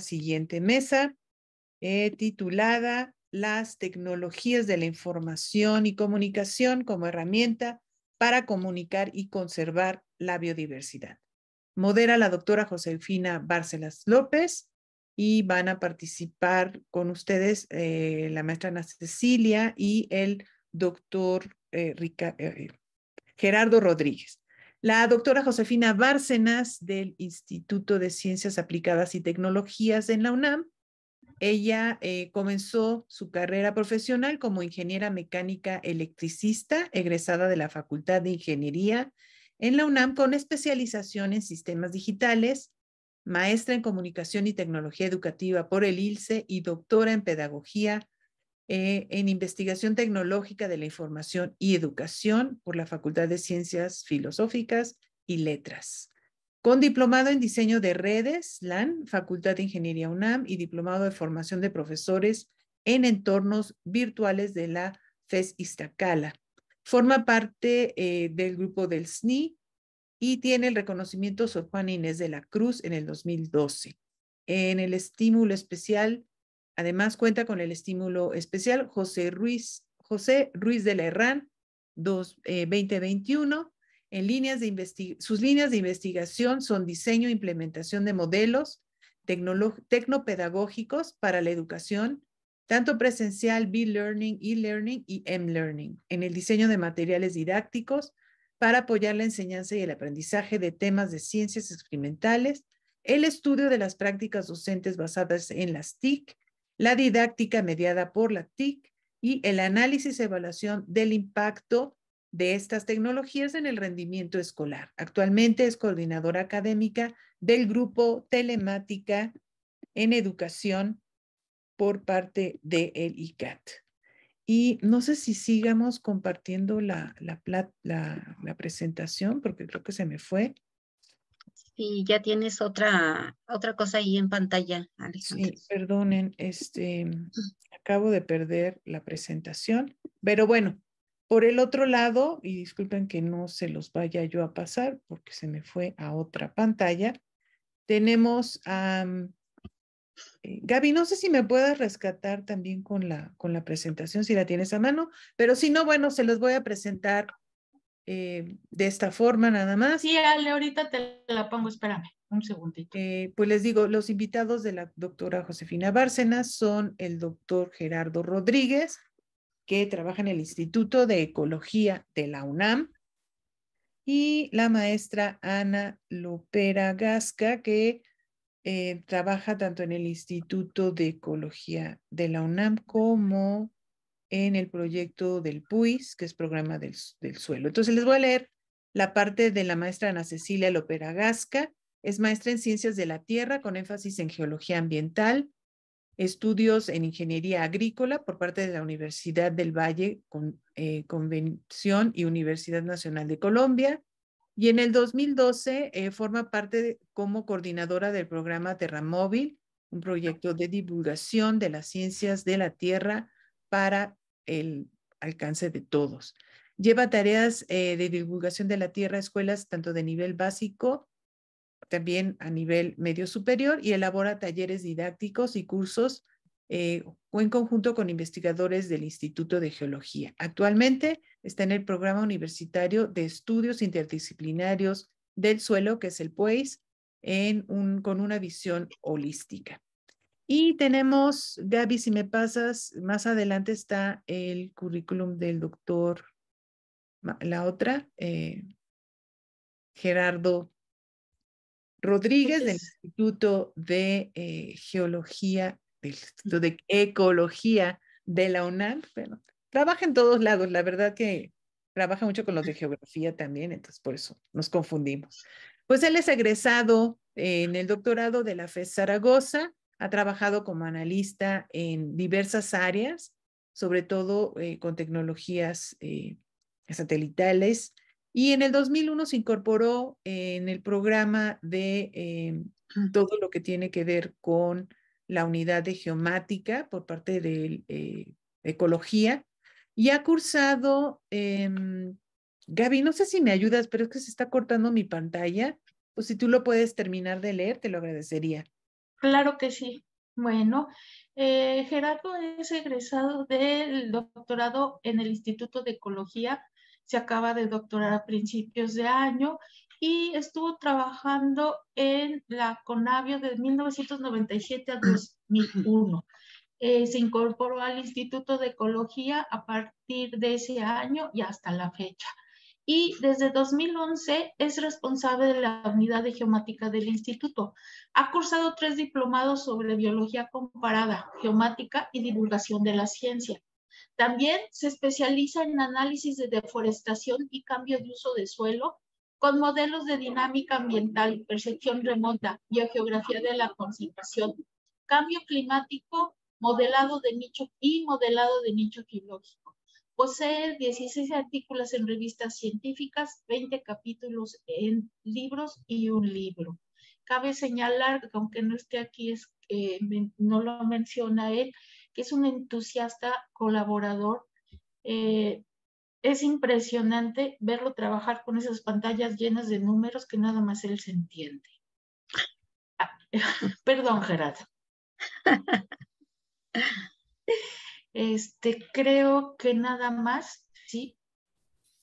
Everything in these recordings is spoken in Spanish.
siguiente mesa eh, titulada Las tecnologías de la información y comunicación como herramienta para comunicar y conservar la biodiversidad. Modera la doctora Josefina Bárcelas López y van a participar con ustedes eh, la maestra Ana Cecilia y el doctor eh, Gerardo Rodríguez. La doctora Josefina Bárcenas del Instituto de Ciencias Aplicadas y Tecnologías en la UNAM. Ella eh, comenzó su carrera profesional como ingeniera mecánica electricista, egresada de la Facultad de Ingeniería en la UNAM con especialización en sistemas digitales, maestra en comunicación y tecnología educativa por el ILSE y doctora en pedagogía eh, en investigación tecnológica de la información y educación por la Facultad de Ciencias Filosóficas y Letras. Con diplomado en diseño de redes, LAN, Facultad de Ingeniería UNAM y diplomado de formación de profesores en entornos virtuales de la FES Iztacala. Forma parte eh, del grupo del SNI y tiene el reconocimiento Sor Inés de la Cruz en el 2012. En el estímulo especial Además, cuenta con el estímulo especial José Ruiz, José Ruiz de la Herrán, 2021. Eh, en sus líneas de investigación son diseño e implementación de modelos tecnopedagógicos para la educación, tanto presencial, B-Learning, E-Learning y M-Learning, en el diseño de materiales didácticos para apoyar la enseñanza y el aprendizaje de temas de ciencias experimentales, el estudio de las prácticas docentes basadas en las TIC, la didáctica mediada por la TIC y el análisis y evaluación del impacto de estas tecnologías en el rendimiento escolar. Actualmente es coordinadora académica del grupo Telemática en Educación por parte del ICAT. Y no sé si sigamos compartiendo la, la presentación, porque creo que se me fue y ya tienes otra, otra cosa ahí en pantalla, Alison, Sí, perdonen, este, acabo de perder la presentación, pero bueno, por el otro lado, y disculpen que no se los vaya yo a pasar porque se me fue a otra pantalla, tenemos a... Mm, eh, Gaby, no sé si me puedas rescatar también con la, con la presentación, si la tienes a mano, pero si no, bueno, se los voy a presentar eh, de esta forma nada más. Sí, Ale, ahorita te la pongo, espérame un segundito. Eh, pues les digo, los invitados de la doctora Josefina Bárcenas son el doctor Gerardo Rodríguez, que trabaja en el Instituto de Ecología de la UNAM, y la maestra Ana Lopera Gasca, que eh, trabaja tanto en el Instituto de Ecología de la UNAM como en el proyecto del PUIS, que es Programa del, del Suelo. Entonces les voy a leer la parte de la maestra Ana Cecilia Lopera Es maestra en Ciencias de la Tierra con énfasis en Geología Ambiental, estudios en Ingeniería Agrícola por parte de la Universidad del Valle, con, eh, Convención y Universidad Nacional de Colombia. Y en el 2012 eh, forma parte como coordinadora del programa Móvil un proyecto de divulgación de las ciencias de la Tierra para el alcance de todos. Lleva tareas eh, de divulgación de la tierra a escuelas tanto de nivel básico, también a nivel medio superior y elabora talleres didácticos y cursos o eh, en conjunto con investigadores del Instituto de Geología. Actualmente está en el Programa Universitario de Estudios Interdisciplinarios del Suelo, que es el PUEIS, con una visión holística. Y tenemos, Gaby, si me pasas, más adelante está el currículum del doctor, la otra, eh, Gerardo Rodríguez del Instituto de eh, Geología, del Instituto de Ecología de la UNAM. trabaja en todos lados, la verdad que trabaja mucho con los de geografía también, entonces por eso nos confundimos. Pues él es egresado en el doctorado de la FES Zaragoza, ha trabajado como analista en diversas áreas, sobre todo eh, con tecnologías eh, satelitales. Y en el 2001 se incorporó en el programa de eh, todo lo que tiene que ver con la unidad de geomática por parte de ecología y ha cursado em, Gaby, no sé si me ayudas, pero es que se está cortando mi pantalla. Pues si tú lo puedes terminar de leer, te lo agradecería. Claro que sí. Bueno, eh, Gerardo es egresado del doctorado en el Instituto de Ecología, se acaba de doctorar a principios de año y estuvo trabajando en la Conavio de 1997 a 2001. Eh, se incorporó al Instituto de Ecología a partir de ese año y hasta la fecha y desde 2011 es responsable de la unidad de geomática del instituto. Ha cursado tres diplomados sobre biología comparada, geomática y divulgación de la ciencia. También se especializa en análisis de deforestación y cambio de uso de suelo con modelos de dinámica ambiental, percepción remota, biogeografía de la conservación, cambio climático, modelado de nicho y modelado de nicho geológico. Posee 16 artículos en revistas científicas, 20 capítulos en libros y un libro. Cabe señalar, aunque no esté aquí, eh, no lo menciona él, que es un entusiasta colaborador. Eh, es impresionante verlo trabajar con esas pantallas llenas de números que nada más él se entiende. Ah, perdón, Gerardo. Este, creo que nada más, ¿sí?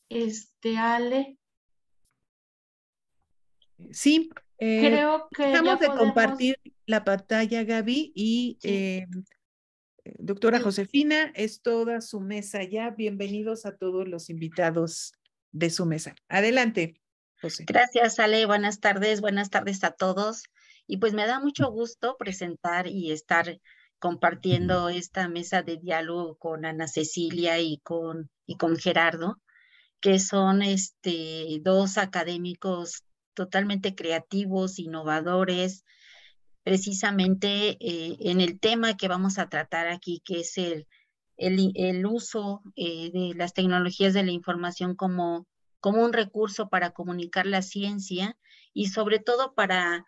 Este, Ale. Sí. Eh, creo que. Estamos de compartir la pantalla, Gaby, y eh, doctora Josefina, es toda su mesa ya. Bienvenidos a todos los invitados de su mesa. Adelante, José. Gracias, Ale. Buenas tardes, buenas tardes a todos. Y pues me da mucho gusto presentar y estar compartiendo esta mesa de diálogo con Ana Cecilia y con, y con Gerardo, que son este, dos académicos totalmente creativos, innovadores, precisamente eh, en el tema que vamos a tratar aquí, que es el, el, uso eh, de las tecnologías de la información como, como un recurso para comunicar la ciencia y sobre todo para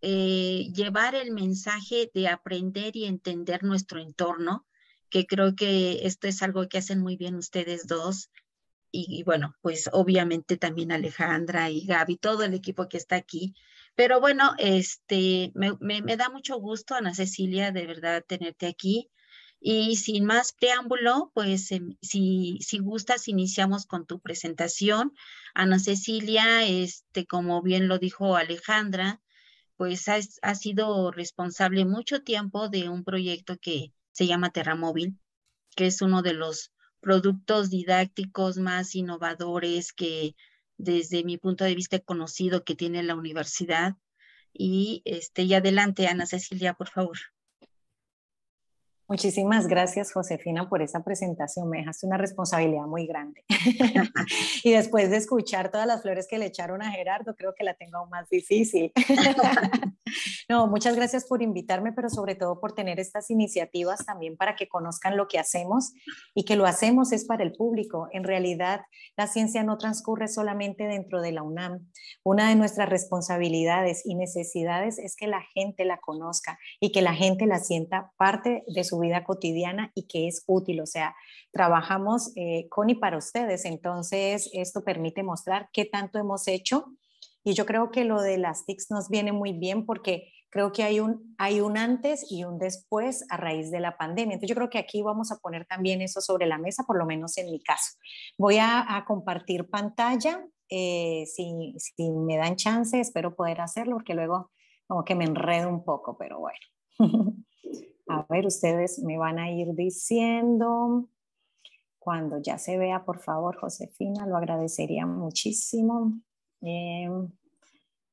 eh, llevar el mensaje de aprender y entender nuestro entorno, que creo que esto es algo que hacen muy bien ustedes dos. Y, bueno, pues obviamente también Alejandra y Gaby, todo el equipo que está aquí. Pero bueno, este, me, da mucho gusto, Ana Cecilia, de verdad tenerte aquí. Y sin más preámbulo, pues em, si, si, gustas, iniciamos con tu presentación. Ana Cecilia, este, como bien lo dijo Alejandra, pues ha, sido responsable mucho tiempo de un proyecto que se llama Terramóvil, que es uno de los productos didácticos más innovadores que desde mi punto de vista he conocido que tiene la universidad. Y este, y adelante, Ana Cecilia, por favor. Muchísimas gracias, Josefina, por esa presentación. Me dejaste una responsabilidad muy grande. y después de escuchar todas las flores que le echaron a Gerardo, creo que la tengo aún más difícil. no, muchas gracias por invitarme, pero sobre todo por tener estas iniciativas también para que conozcan lo que hacemos y que lo hacemos es para el público. En realidad, la ciencia no transcurre solamente dentro de la UNAM. Una de nuestras responsabilidades y necesidades es que la gente la conozca y que la gente la sienta parte de su vida cotidiana y que es útil. O sea, trabajamos eh, con y para ustedes, entonces esto permite mostrar qué tanto hemos hecho. Y yo creo que lo de las TICs nos viene muy bien porque creo que hay un, hay un antes y un después a raíz de la pandemia. Entonces yo creo que aquí vamos a poner también eso sobre la mesa, por lo menos en mi caso. Voy a, compartir pantalla, eh, si, si, me dan chance, espero poder hacerlo porque luego como que me enredo un poco, pero bueno. A ver, ustedes me van a ir diciendo cuando ya se vea, por favor, Josefina, lo agradecería muchísimo. Em,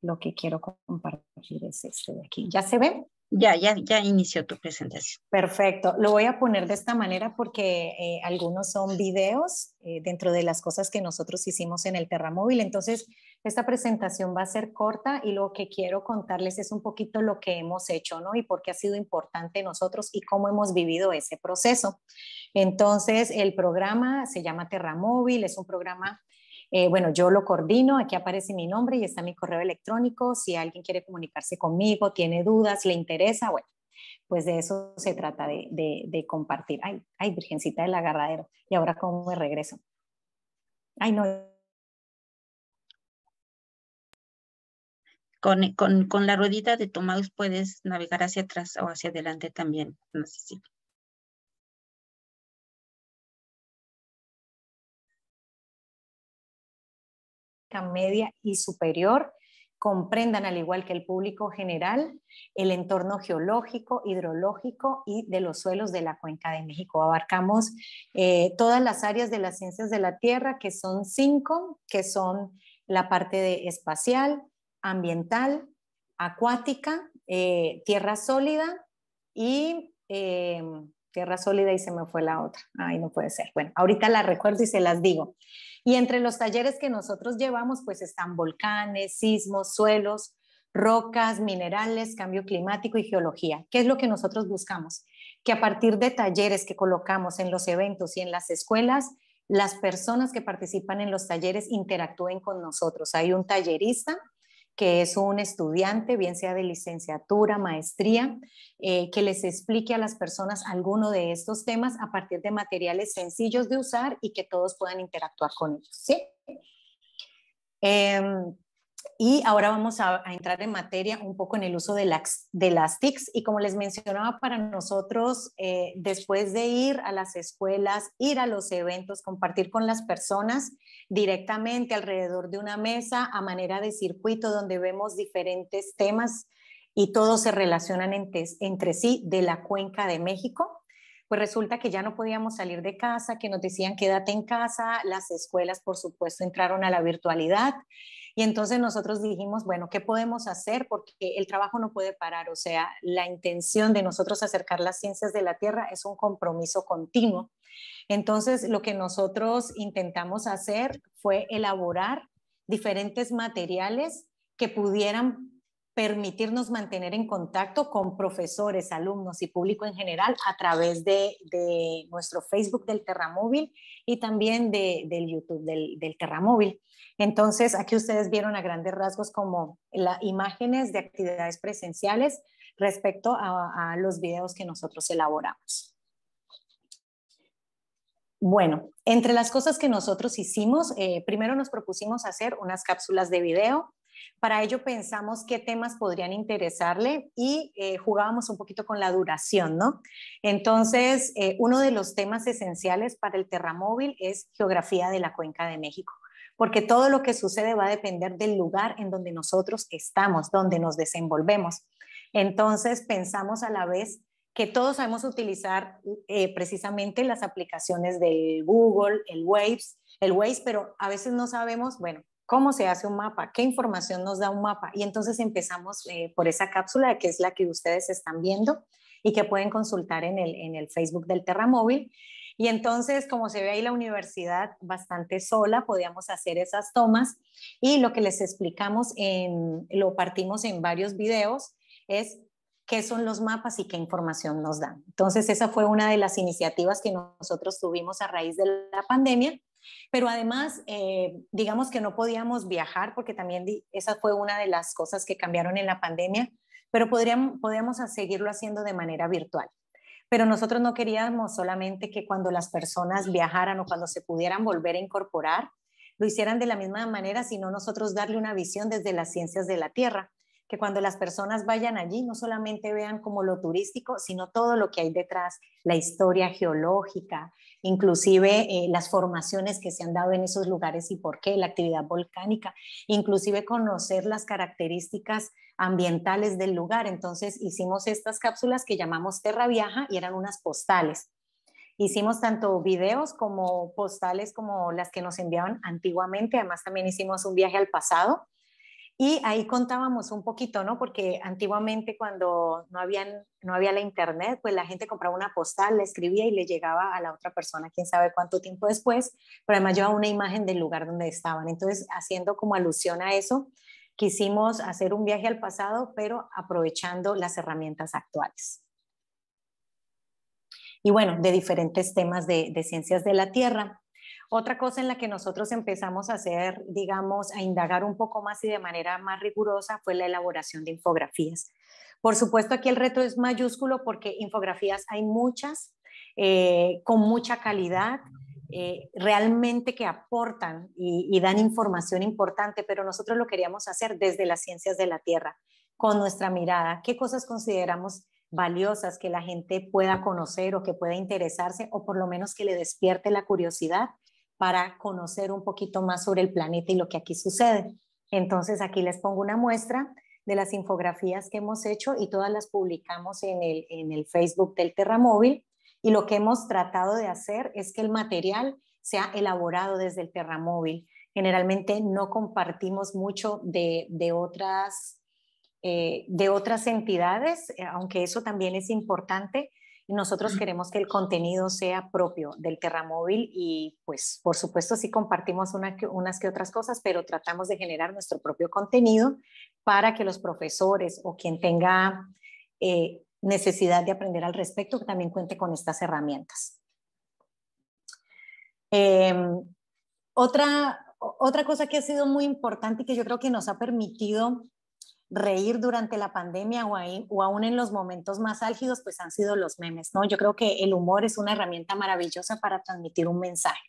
lo que quiero compartir es este de aquí. ¿Ya se ve? Ya, ya, ya inició tu presentación. Perfecto. Lo voy a poner de esta manera porque eh, algunos son videos eh, dentro de las cosas que nosotros hicimos en el Terramóvil. Entonces, esta presentación va a ser corta y lo que quiero contarles es un poquito lo que hemos hecho, ¿no? Y por qué ha sido importante nosotros y cómo hemos vivido ese proceso. Entonces, el programa se llama Terra Móvil, es un programa eh, bueno, yo lo coordino, aquí aparece mi nombre y está mi correo electrónico. Si alguien quiere comunicarse conmigo, tiene dudas, le interesa, bueno, pues de eso se trata, de, de compartir. Ay, ay, Virgencita del Agarradero, y ahora cómo me regreso. Ay, no, Eh, con, la ruedita de tu puedes navegar hacia atrás o hacia adelante también. No media y superior comprendan, al igual que el público general, el entorno geológico, hidrológico y de los suelos de la Cuenca de México. Abarcamos eh, todas las áreas de las ciencias de la Tierra, que son cinco, que son la parte de espacial, ambiental, acuática, eh, tierra sólida y eh, tierra sólida y se me fue la otra. Ay, no puede ser. Bueno, ahorita la recuerdo y se las digo. Y entre los talleres que nosotros llevamos, pues están volcanes, sismos, suelos, rocas, minerales, cambio climático y geología. ¿Qué es lo que nosotros buscamos? Que a partir de talleres que colocamos en los eventos y en las escuelas, las personas que participan en los talleres interactúen con nosotros. Hay un tallerista que es un estudiante, bien sea de licenciatura, maestría, eh, que les explique a las personas alguno de estos temas a partir de materiales sencillos de usar y que todos puedan interactuar con ellos. ¿sí? Em, y ahora vamos a, entrar en materia un poco en el uso de las, de las TICs. Y como les mencionaba, para nosotros, eh, después de ir a las escuelas, ir a los eventos, compartir con las personas directamente alrededor de una mesa a manera de circuito donde vemos diferentes temas y todos se relacionan entre sí de la cuenca de México pues resulta que ya no podíamos salir de casa, que nos decían quédate en casa, las escuelas por supuesto entraron a la virtualidad y entonces nosotros dijimos, bueno, ¿qué podemos hacer? Porque el trabajo no puede parar, o sea, la intención de nosotros acercar las ciencias de la Tierra es un compromiso continuo. Entonces, lo que nosotros intentamos hacer fue elaborar diferentes materiales que pudieran permitirnos mantener en contacto con profesores, alumnos y público en general a través de, nuestro Facebook del Terramóvil y también del YouTube del, Terramóvil. Entonces, aquí ustedes vieron a grandes rasgos como las imágenes de actividades presenciales respecto a, los videos que nosotros elaboramos. Bueno, entre las cosas que nosotros hicimos, eh, primero nos propusimos hacer unas cápsulas de video para ello pensamos qué temas podrían interesarle y eh, jugábamos un poquito con la duración, ¿no? Entonces, eh, uno de los temas esenciales para el terramóvil es geografía de la Cuenca de México porque todo lo que sucede va a depender del lugar en donde nosotros estamos, donde nos desenvolvemos. Entonces pensamos a la vez que todos sabemos utilizar eh, precisamente las aplicaciones de Google, el Waves, el Waze, pero a veces no sabemos, bueno, cómo se hace un mapa, qué información nos da un mapa. Y entonces empezamos eh, por esa cápsula que es la que ustedes están viendo y que pueden consultar en el, Facebook del Terramóvil. Y entonces, como se ve ahí la universidad bastante sola, podíamos hacer esas tomas y lo que les explicamos, en, lo partimos en varios videos, es qué son los mapas y qué información nos dan. Entonces, esa fue una de las iniciativas que nosotros tuvimos a raíz de la pandemia pero además, eh, digamos que no podíamos viajar porque también esa fue una de las cosas que cambiaron en la pandemia, pero podríamos, podíamos seguirlo haciendo de manera virtual. Pero nosotros no queríamos solamente que cuando las personas viajaran o cuando se pudieran volver a incorporar, lo hicieran de la misma manera, sino nosotros darle una visión desde las ciencias de la Tierra que cuando las personas vayan allí no solamente vean como lo turístico, sino todo lo que hay detrás, la historia geológica, inclusive eh, las formaciones que se han dado en esos lugares y por qué, la actividad volcánica, inclusive conocer las características ambientales del lugar. Entonces hicimos estas cápsulas que llamamos Terra Viaja y eran unas postales. Hicimos tanto videos como postales como las que nos enviaban antiguamente. Además también hicimos un viaje al pasado y ahí contábamos un poquito, ¿no? Porque antiguamente cuando no, habían, no había la internet, pues la gente compraba una postal, la escribía y le llegaba a la otra persona, quién sabe cuánto tiempo después, pero además llevaba una imagen del lugar donde estaban. Entonces, haciendo como alusión a eso, quisimos hacer un viaje al pasado, pero aprovechando las herramientas actuales. Y bueno, de diferentes temas de, de ciencias de la Tierra. Otra cosa en la que nosotros empezamos a hacer, digamos, a indagar un poco más y de manera más rigurosa fue la elaboración de infografías. Por supuesto, aquí el reto es mayúsculo porque infografías hay muchas, eh, con mucha calidad, eh, realmente que aportan y, dan información importante, pero nosotros lo queríamos hacer desde las ciencias de la Tierra, con nuestra mirada, qué cosas consideramos valiosas que la gente pueda conocer o que pueda interesarse o por lo menos que le despierte la curiosidad para conocer un poquito más sobre el planeta y lo que aquí sucede. Entonces aquí les pongo una muestra de las infografías que hemos hecho y todas las publicamos en el, Facebook del Terramóvil. Y lo que hemos tratado de hacer es que el material sea elaborado desde el Terramóvil. Generalmente no compartimos mucho de, otras, eh, de otras entidades, eh, aunque eso también es importante, nosotros queremos que el contenido sea propio del Terramóvil y pues por supuesto sí compartimos unas que otras cosas, pero tratamos de generar nuestro propio contenido para que los profesores o quien tenga eh, necesidad de aprender al respecto también cuente con estas herramientas. Em, otra, otra cosa que ha sido muy importante y que yo creo que nos ha permitido reír durante la pandemia o, ahí, o aún en los momentos más álgidos, pues han sido los memes, ¿no? Yo creo que el humor es una herramienta maravillosa para transmitir un mensaje.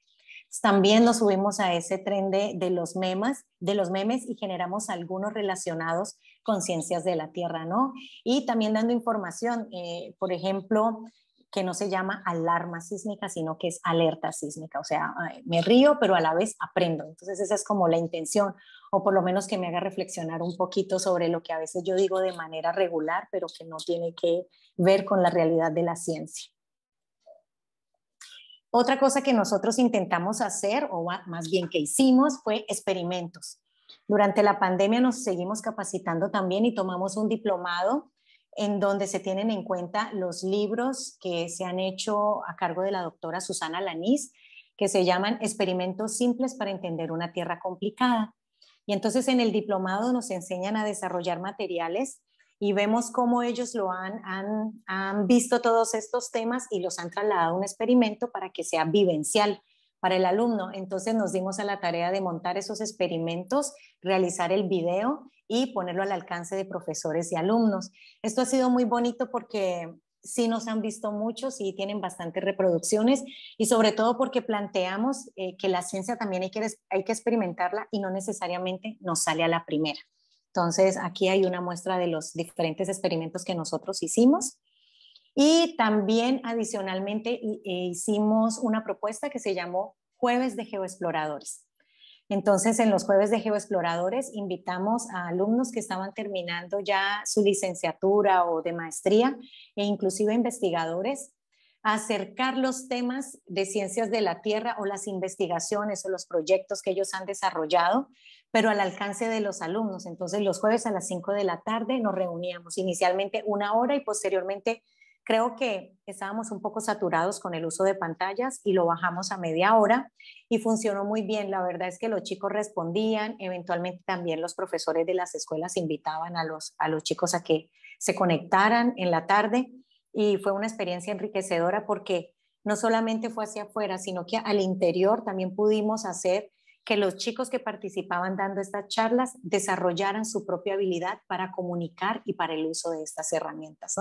También nos subimos a ese tren de, los memes, de los memes y generamos algunos relacionados con ciencias de la Tierra, ¿no? Y también dando información, eh, por ejemplo, que no se llama alarma sísmica, sino que es alerta sísmica. O sea, me río, pero a la vez aprendo. Entonces esa es como la intención o por lo menos que me haga reflexionar un poquito sobre lo que a veces yo digo de manera regular, pero que no tiene que ver con la realidad de la ciencia. Otra cosa que nosotros intentamos hacer, o más bien que hicimos, fue experimentos. Durante la pandemia nos seguimos capacitando también y tomamos un diplomado en donde se tienen en cuenta los libros que se han hecho a cargo de la doctora Susana Lanís, que se llaman Experimentos Simples para Entender una Tierra Complicada. Y entonces en el diplomado nos enseñan a desarrollar materiales y vemos cómo ellos lo han, han, han visto todos estos temas y los han trasladado a un experimento para que sea vivencial para el alumno. Entonces nos dimos a la tarea de montar esos experimentos, realizar el video y ponerlo al alcance de profesores y alumnos. Esto ha sido muy bonito porque sí nos han visto muchos y tienen bastantes reproducciones y sobre todo porque planteamos eh, que la ciencia también hay que, hay que experimentarla y no necesariamente nos sale a la primera. Entonces, aquí hay una muestra de los diferentes experimentos que nosotros hicimos. Y también adicionalmente eh, hicimos una propuesta que se llamó Jueves de Geoexploradores. Entonces, en los jueves de Geoexploradores invitamos a alumnos que estaban terminando ya su licenciatura o de maestría e inclusive investigadores a acercar los temas de ciencias de la Tierra o las investigaciones o los proyectos que ellos han desarrollado, pero al alcance de los alumnos. Entonces, los jueves a las 5 de la tarde nos reuníamos inicialmente una hora y posteriormente Creo que estábamos un poco saturados con el uso de pantallas y lo bajamos a media hora y funcionó muy bien. La verdad es que los chicos respondían, eventualmente también los profesores de las escuelas invitaban a los, a los chicos a que se conectaran en la tarde y fue una experiencia enriquecedora porque no solamente fue hacia afuera, sino que al interior también pudimos hacer que los chicos que participaban dando estas charlas desarrollaran su propia habilidad para comunicar y para el uso de estas herramientas,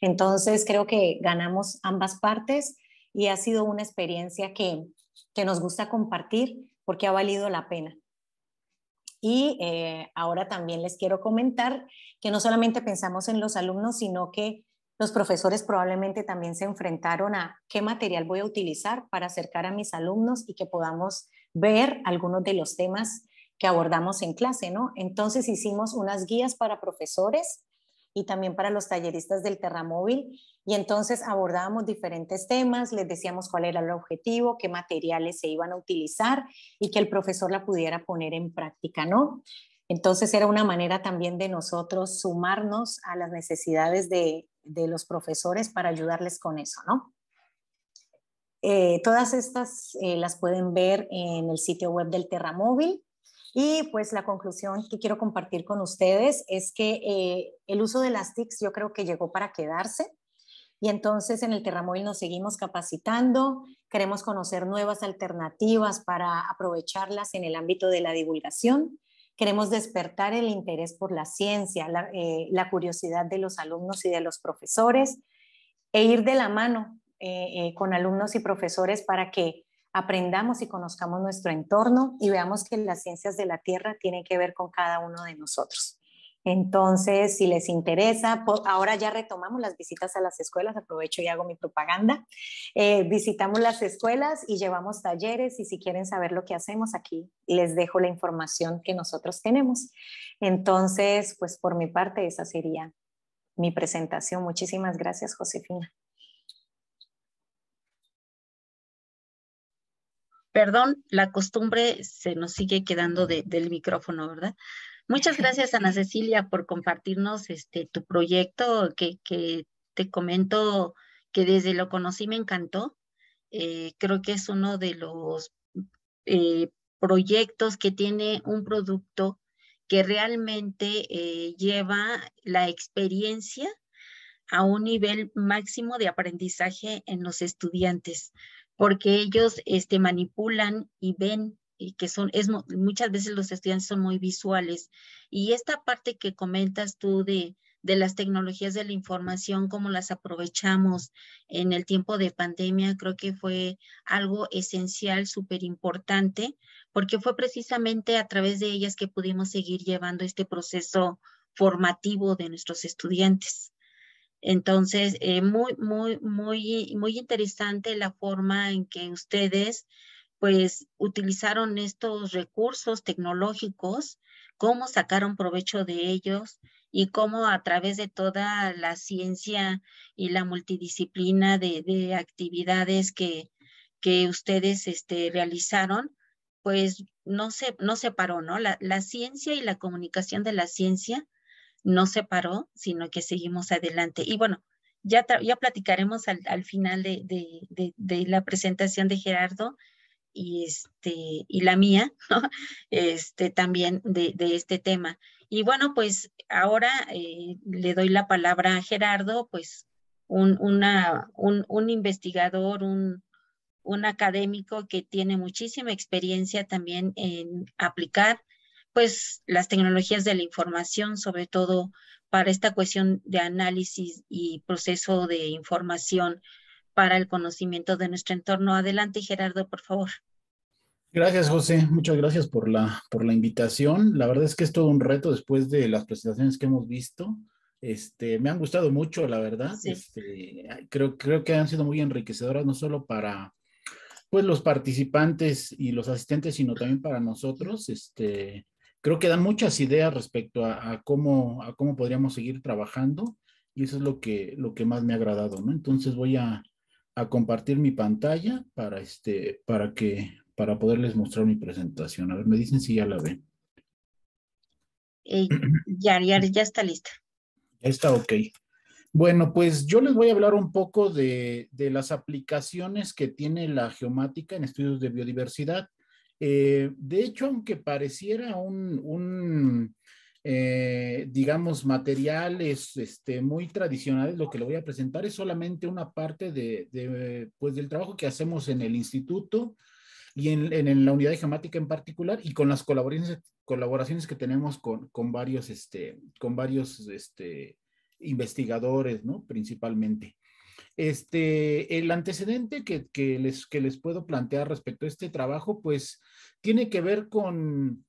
Entonces creo que ganamos ambas partes y ha sido una experiencia que, nos gusta compartir porque ha valido la pena. Y eh, ahora también les quiero comentar que no solamente pensamos en los alumnos, sino que los profesores probablemente también se enfrentaron a qué material voy a utilizar para acercar a mis alumnos y que podamos ver algunos de los temas que abordamos en clase, ¿no? Entonces hicimos unas guías para profesores y también para los talleristas del Terramóvil y entonces abordábamos diferentes temas, les decíamos cuál era el objetivo, qué materiales se iban a utilizar y que el profesor la pudiera poner en práctica, ¿no? Entonces era una manera también de nosotros sumarnos a las necesidades de, de los profesores para ayudarles con eso, ¿no? Eh, todas estas eh, las pueden ver en el sitio web del Terramóvil. Y pues la conclusión que quiero compartir con ustedes es que eh, el uso de las TICs yo creo que llegó para quedarse. Y entonces en el Terramóvil nos seguimos capacitando, queremos conocer nuevas alternativas para aprovecharlas en el ámbito de la divulgación. Queremos despertar el interés por la ciencia, la curiosidad de los alumnos y de los profesores e ir de la mano eh, eh, con alumnos y profesores para que aprendamos y conozcamos nuestro entorno y veamos que las ciencias de la Tierra tienen que ver con cada uno de nosotros. Entonces, si les interesa, ahora ya retomamos las visitas a las escuelas, aprovecho y hago mi propaganda. Eh, visitamos las escuelas y llevamos talleres y si quieren saber lo que hacemos aquí, les dejo la información que nosotros tenemos. Entonces, pues por mi parte, esa sería mi presentación. Muchísimas gracias, Josefina. Perdón, la costumbre se nos sigue quedando del micrófono, ¿verdad? Muchas gracias, Ana Cecilia, por compartirnos este, tu proyecto que, te comento que desde lo conocí me encantó. Eh, creo que es uno de los eh, proyectos que tiene un producto que realmente eh, lleva la experiencia a un nivel máximo de aprendizaje en los estudiantes porque ellos este, manipulan y ven y que son, es, muchas veces los estudiantes son muy visuales. Y esta parte que comentas tú de, de las tecnologías de la información, cómo las aprovechamos en el tiempo de pandemia, creo que fue algo esencial, súper importante, porque fue precisamente a través de ellas que pudimos seguir llevando este proceso formativo de nuestros estudiantes. Entonces, eh, muy, muy, muy, muy interesante la forma en que ustedes, pues, utilizaron estos recursos tecnológicos, cómo sacaron provecho de ellos y cómo a través de toda la ciencia y la multidisciplina de, actividades que, ustedes este, realizaron, pues no se, paró, ¿no? la ciencia y la comunicación de la ciencia no se paró, sino que seguimos adelante. Y bueno, ya, ya platicaremos al, final de, la presentación de Gerardo y, este, y la mía, este, también de, este tema. Y bueno, pues ahora eh, le doy la palabra a Gerardo, pues un, un, investigador, un, un académico que tiene muchísima experiencia también en aplicar pues las tecnologías de la información, sobre todo para esta cuestión de análisis y proceso de información para el conocimiento de nuestro entorno. Adelante, Gerardo, por favor. Gracias, José. Muchas gracias por la, por la invitación. La verdad es que es todo un reto después de las presentaciones que hemos visto. Este, me han gustado mucho, la verdad. Este, creo, creo que han sido muy enriquecedoras, no solo para pues, los participantes y los asistentes, sino también para nosotros. Este, creo que dan muchas ideas respecto a, cómo, cómo podríamos seguir trabajando y eso es lo que, lo que más me ha agradado, ¿no? Entonces voy a, compartir mi pantalla para, este, para, que, para poderles mostrar mi presentación. A ver, me dicen si ya la ven. Eh, ya, ya, está lista. está, ok. Bueno, pues yo les voy a hablar un poco de, de las aplicaciones que tiene la geomática en estudios de biodiversidad. Eh, de hecho, aunque pareciera un, eh, digamos, materiales este, muy tradicional, lo que le voy a presentar es solamente una parte de, pues, del trabajo que hacemos en el instituto y en, la unidad de en particular y con las colaboraciones, que tenemos con, varios, con varios este, este, investigadores, ¿no? Principalmente. Este, el antecedente que, les, que les puedo plantear respecto a este trabajo, pues tiene que ver con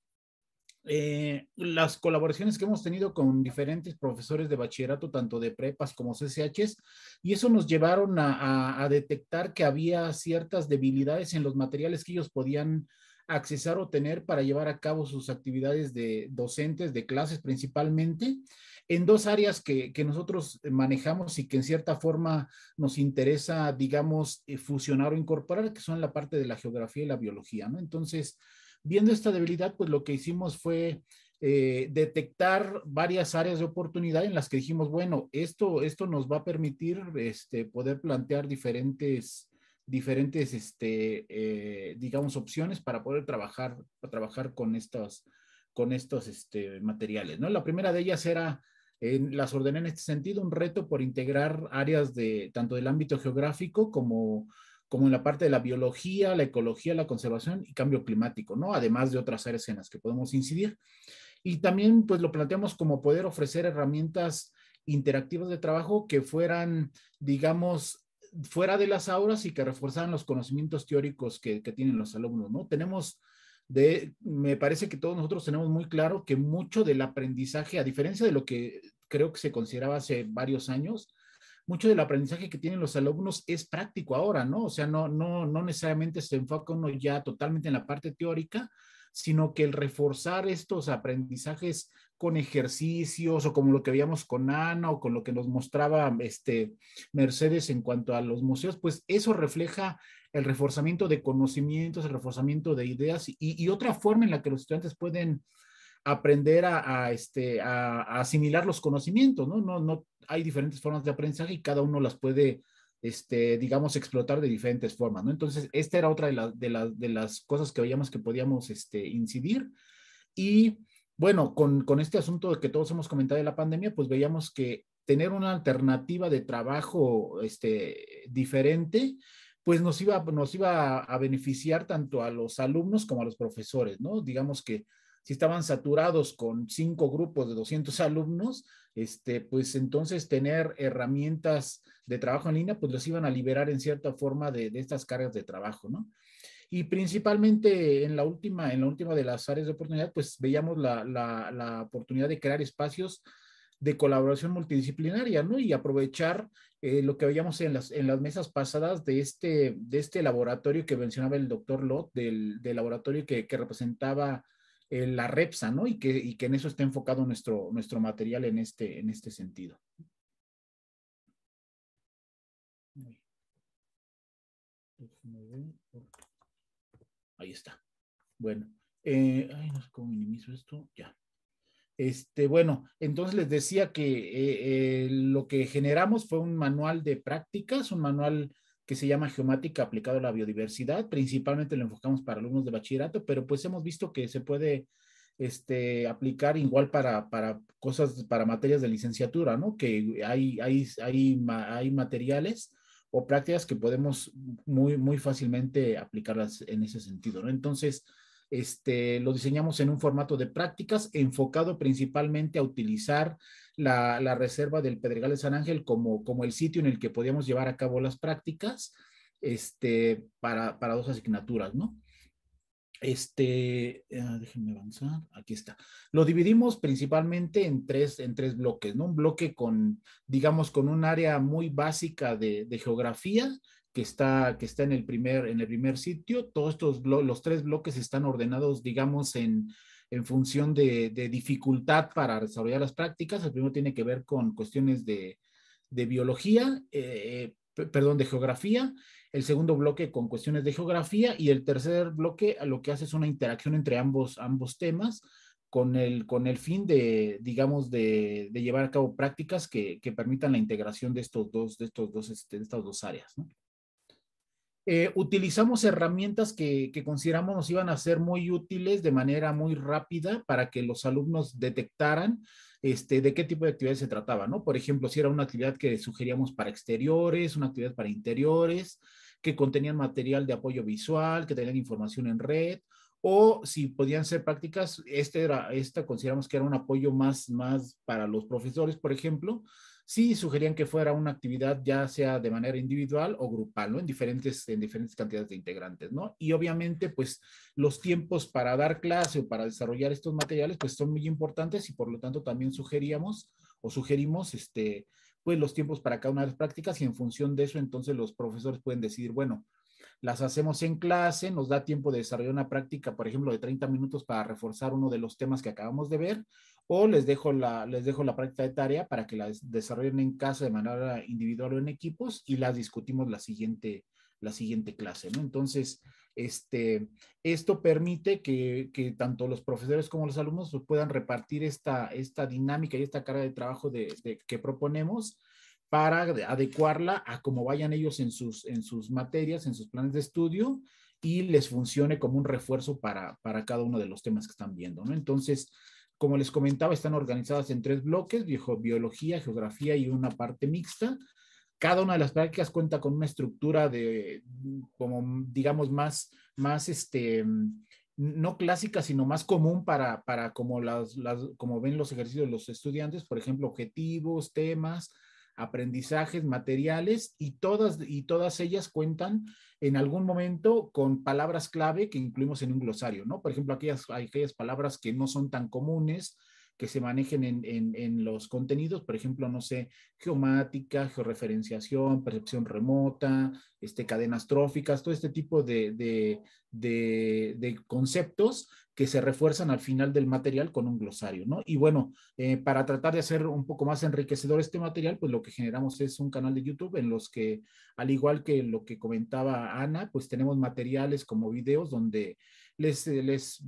eh, las colaboraciones que hemos tenido con diferentes profesores de bachillerato, tanto de prepas como CCHs, y eso nos llevaron a, a detectar que había ciertas debilidades en los materiales que ellos podían accesar o tener para llevar a cabo sus actividades de docentes, de clases principalmente en dos áreas que, nosotros eh, manejamos y que en cierta forma nos interesa, digamos, eh, fusionar o incorporar, que son la parte de la geografía y la biología, ¿no? Entonces, viendo esta debilidad, pues lo que hicimos fue eh, detectar varias áreas de oportunidad en las que dijimos, bueno, esto, esto nos va a permitir este, poder plantear diferentes, diferentes este, digamos, opciones para poder trabajar, trabajar con estas, con estos este, materiales, ¿no? La primera de ellas era las ordené en este sentido un reto por integrar áreas de tanto del ámbito geográfico como, como en la parte de la biología, la ecología, la conservación y cambio climático, ¿no? Además de otras áreas en las que podemos incidir. Y también pues lo planteamos como poder ofrecer herramientas interactivas de trabajo que fueran, digamos, fuera de las aulas y que reforzaran los conocimientos teóricos que, que tienen los alumnos, ¿no? Tenemos me parece que todos nosotros tenemos muy claro que mucho del aprendizaje, a diferencia de lo que creo que se consideraba hace varios años, mucho del aprendizaje que tienen los alumnos es práctico ahora, ¿no? O sea, no, no, no necesariamente se enfoca uno ya totalmente en la parte teórica, sino que el reforzar estos aprendizajes con ejercicios o como lo que veíamos con Ana o con lo que nos mostraba este Mercedes en cuanto a los museos, pues eso refleja el reforzamiento de conocimientos, el reforzamiento de ideas y, otra forma en la que los estudiantes pueden aprender a, este, a, asimilar los conocimientos, ¿no? No, no Hay diferentes formas de aprendizaje y cada uno las puede, este, digamos, explotar de diferentes formas, ¿no? Entonces, esta era otra de, la, de, de las cosas que veíamos que podíamos este, incidir. Y bueno, con, con este asunto de que todos hemos comentado de la pandemia, pues veíamos que tener una alternativa de trabajo este, diferente pues nos iba, nos iba a beneficiar tanto a los alumnos como a los profesores, ¿no? Digamos que si estaban saturados con cinco grupos de 200 alumnos, este, pues entonces tener herramientas de trabajo en línea, pues los iban a liberar en cierta forma de, estas cargas de trabajo, ¿no? Y principalmente en la última, en la última de las áreas de oportunidad, pues veíamos la oportunidad de crear espacios de colaboración multidisciplinaria, ¿no? Y aprovechar eh, lo que veíamos en las, en las mesas pasadas de este, de este laboratorio que mencionaba el doctor Lot, del, laboratorio que, representaba eh, la REPSA, ¿no? Y que, y que en eso está enfocado nuestro, nuestro material en este, en este sentido. Ahí está. Bueno, eh, ay, no sé cómo minimizo esto. Ya. Este, bueno, entonces les decía que eh, eh, lo que generamos fue un manual de prácticas, un manual que se llama Geomática aplicado a la biodiversidad. Principalmente lo enfocamos para alumnos de bachillerato, pero pues hemos visto que se puede este, aplicar igual para, para cosas, para materias de licenciatura, ¿no? Que hay, hay, hay, materiales o prácticas que podemos muy, muy fácilmente aplicarlas en ese sentido, ¿no? Entonces, este, lo diseñamos en un formato de prácticas enfocado principalmente a utilizar la, reserva del Pedregal de San Ángel como, el sitio en el que podíamos llevar a cabo las prácticas este, para, dos asignaturas, ¿no? Este, eh, déjenme avanzar, aquí está. Lo dividimos principalmente en tres, en tres bloques, Un bloque con, digamos, con un área muy básica de geografía, que está, que está en, el primer, en el primer sitio. Todos estos, los tres bloques están ordenados, digamos, en, en función de, dificultad para desarrollar las prácticas. El primero tiene que ver con cuestiones de, de biología, eh, eh, perdón, de geografía. El segundo bloque con cuestiones de geografía y el tercer bloque lo que hace es una interacción entre ambos, ambos temas con el, con el fin de, digamos, de, llevar a cabo prácticas que, permitan la integración de estos dos, de estos dos, este, de estas dos áreas. ¿no? Eh, utilizamos herramientas que, consideramos nos iban a ser muy útiles de manera muy rápida para que los alumnos detectaran este, de qué tipo de actividad se trataba, ¿no? Por ejemplo, si era una actividad que sugeríamos para exteriores, una actividad para interiores, que contenían material de apoyo visual, que tenían información en red, o si podían ser prácticas, este era, esta consideramos que era un apoyo más, más para los profesores, por ejemplo, Sí sugerían que fuera una actividad ya sea de manera individual o grupal, En diferentes, en diferentes cantidades de integrantes, ¿no? Y obviamente, pues los tiempos para dar clase o para desarrollar estos materiales, pues son muy importantes y por lo tanto también sugeríamos o sugerimos, este, pues los tiempos para cada una de las prácticas y en función de eso, entonces los profesores pueden decidir, bueno, las hacemos en clase, nos da tiempo de desarrollar una práctica, por ejemplo, de 30 minutos para reforzar uno de los temas que acabamos de ver, o les dejo la, les dejo la práctica de tarea para que las desarrollen en casa de manera individual o en equipos y la discutimos la siguiente, la siguiente clase, ¿no? Entonces, este, esto permite que, tanto los profesores como los alumnos puedan repartir esta, esta dinámica y esta carga de trabajo que proponemos para adecuarla a cómo vayan ellos en sus, en sus materias, en sus planes de estudio y les funcione como un refuerzo para, para cada uno de los temas que están viendo, ¿no? Entonces, como les comentaba, están organizadas en tres bloques, biología, geografía y una parte mixta. Cada una de las prácticas cuenta con una estructura de, como digamos, más, más este, no clásica, sino más común para, para como, las, las, como ven los ejercicios de los estudiantes, por ejemplo, objetivos, temas, aprendizajes materiales y todas, y todas ellas cuentan en algún momento con palabras clave que incluimos en un glosario, ¿no? Por ejemplo, aquellas, palabras que no son tan comunes, que se manejen en, los contenidos, por ejemplo, no sé, geomática, georreferenciación, percepción remota, este, cadenas tróficas, todo este tipo de conceptos que se refuerzan al final del material con un glosario, ¿no? Y bueno, eh, para tratar de hacer un poco más enriquecedor este material, pues lo que generamos es un canal de YouTube en los que, al igual que lo que comentaba Ana, pues tenemos materiales como videos donde les, eh, les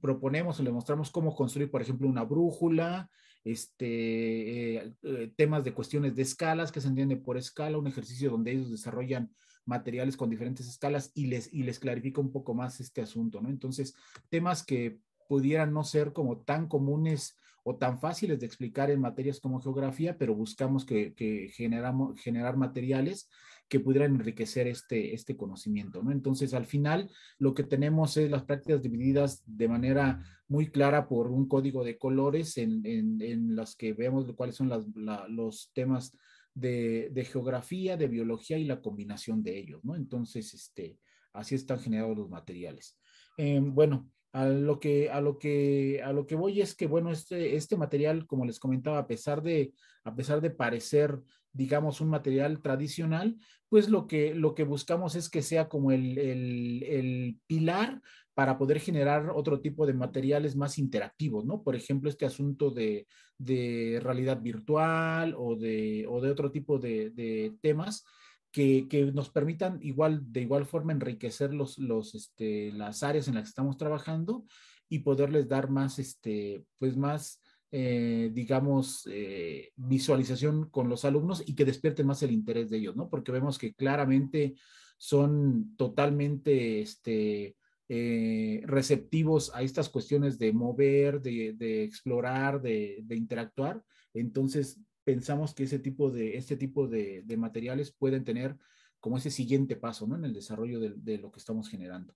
proponemos o les mostramos cómo construir, por ejemplo, una brújula, este, eh, temas de cuestiones de escalas, que se entiende por escala, un ejercicio donde ellos desarrollan materiales con diferentes escalas y les, y les clarifica un poco más este asunto, ¿no? Entonces, temas que pudieran no ser como tan comunes o tan fáciles de explicar en materias como geografía, pero buscamos que, generamos, generar materiales que pudieran enriquecer este, este conocimiento. ¿no? Entonces, al final, lo que tenemos es las prácticas divididas de manera muy clara por un código de colores en, en, las que vemos cuáles son los temas de, geografía, de biología y la combinación de ellos, ¿no? Entonces, este, así están generados los materiales. Eh, bueno, a lo, que, a, lo que, a lo que voy es que, bueno, este, este material, como les comentaba, a pesar de, a pesar de parecer digamos, un material tradicional, pues lo que, lo que buscamos es que sea como el, el, pilar para poder generar otro tipo de materiales más interactivos, ¿no? Por ejemplo, este asunto de, de realidad virtual o de, o de otro tipo de, de temas que, que, nos permitan igual, de igual forma enriquecer los, los, este, las áreas en las que estamos trabajando y poderles dar más, este, pues más eh, digamos, eh, visualización con los alumnos y que despierten más el interés de ellos, ¿no? Porque vemos que claramente son totalmente este, eh, receptivos a estas cuestiones de mover, de, explorar, de, interactuar. Entonces, pensamos que ese tipo de, este tipo de, materiales pueden tener como ese siguiente paso, ¿no? En el desarrollo de lo que estamos generando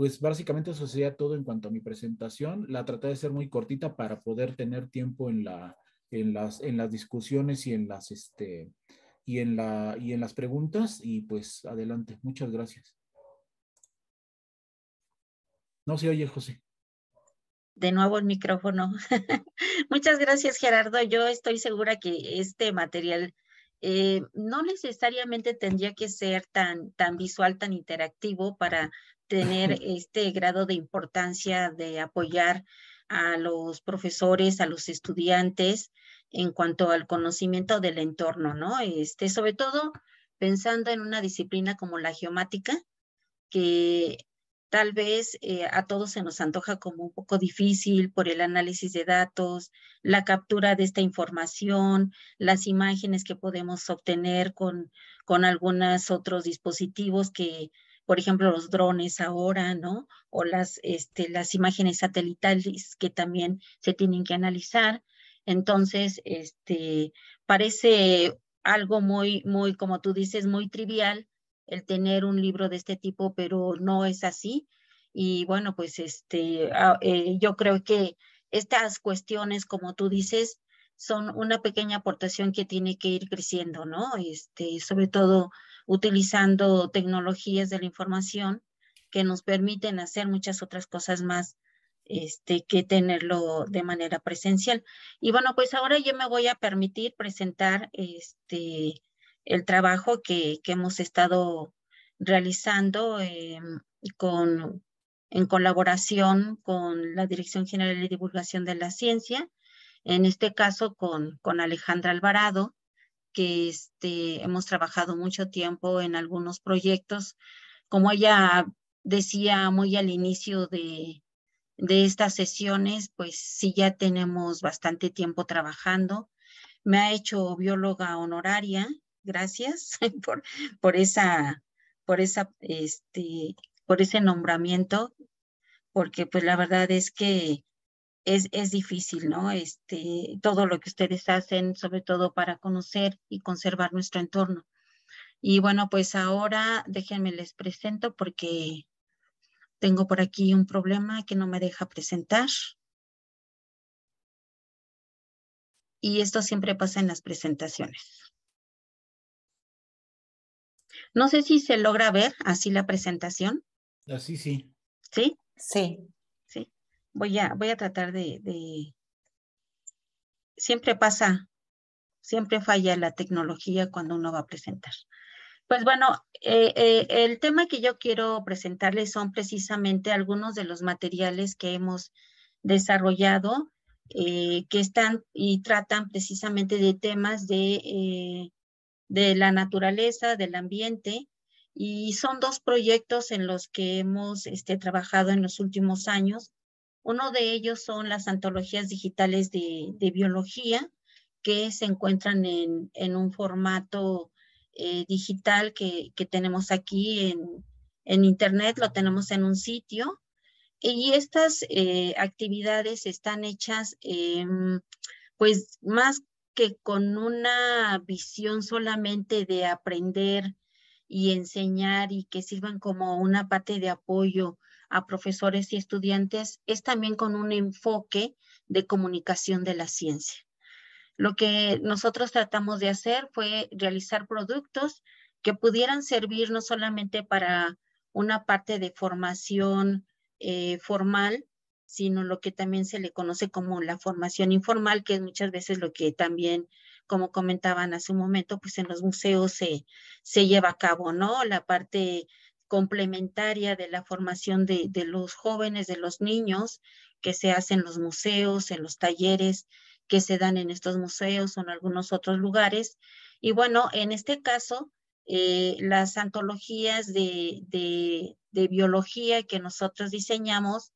pues básicamente eso sería todo en cuanto a mi presentación. La traté de ser muy cortita para poder tener tiempo en, la, en, las, en las discusiones y en las, este, y, en la, y en las preguntas. Y pues adelante, muchas gracias. No se oye, José de nuevo el micrófono. Muchas gracias, Gerardo. Yo estoy segura que este material eh, no necesariamente tendría que ser tan, tan visual, tan interactivo para tener este grado de importancia de apoyar a los profesores, a los estudiantes en cuanto al conocimiento del entorno, ¿no? Este, sobre todo pensando en una disciplina como la geomática, que tal vez eh, a todos se nos antoja como un poco difícil por el análisis de datos, la captura de esta información, las imágenes que podemos obtener con, algunos otros dispositivos que, por ejemplo, los drones ahora, ¿no? O las, este, las imágenes satelitales que también se tienen que analizar. Entonces, este, parece algo muy, muy, como tú dices, muy trivial, el tener un libro de este tipo, pero no es así. Y bueno, pues este, ah, eh, yo creo que estas cuestiones, como tú dices, son una pequeña aportación que tiene que ir creciendo, ¿no? Este, sobre todo utilizando tecnologías de la información que nos permiten hacer muchas otras cosas más este, que tenerlo de manera presencial. Y bueno, pues ahora yo me voy a permitir presentar este, el trabajo que, hemos estado realizando eh, con, en colaboración con la Dirección General de Divulgación de la Ciencia, en este caso con, con Alejandra Alvarado, que este, hemos trabajado mucho tiempo en algunos proyectos, como ella decía muy al inicio de, de estas sesiones, pues sí ya tenemos bastante tiempo trabajando. Me ha hecho bióloga honoraria gracias por, por esa, este, por ese nombramiento, porque pues la verdad es que es, difícil, ¿no? Este, todo lo que ustedes hacen, sobre todo para conocer y conservar nuestro entorno. Y bueno, pues ahora déjenme les presento porque tengo por aquí un problema que no me deja presentar. Y esto siempre pasa en las presentaciones. No sé si se logra ver así la presentación. Así ah, sí. ¿Sí? Sí. Sí. Voy a, voy a tratar de, Siempre pasa, siempre falla la tecnología cuando uno va a presentar. Pues bueno, eh, eh, el tema que yo quiero presentarles son precisamente algunos de los materiales que hemos desarrollado eh, que están y tratan precisamente de temas de de la naturaleza, del ambiente, y son dos proyectos en los que hemos este, trabajado en los últimos años. Uno de ellos son las antologías digitales de, biología, que se encuentran en, en un formato eh, digital que, tenemos aquí en, Internet, lo tenemos en un sitio. Y estas eh, actividades están hechas, em, pues, más con una visión solamente de aprender y enseñar y que sirvan como una parte de apoyo a profesores y estudiantes, es también con un enfoque de comunicación de la ciencia. Lo que nosotros tratamos de hacer fue realizar productos que pudieran servir no solamente para una parte de formación eh, formal, sino lo que también se le conoce como la formación informal, que es muchas veces lo que también, como comentaban hace un momento, pues en los museos se, lleva a cabo, ¿no? La parte complementaria de la formación de, los jóvenes, de los niños, que se hace en los museos, en los talleres que se dan en estos museos o en algunos otros lugares. Y bueno, en este caso, eh, las antologías de, de, biología que nosotros diseñamos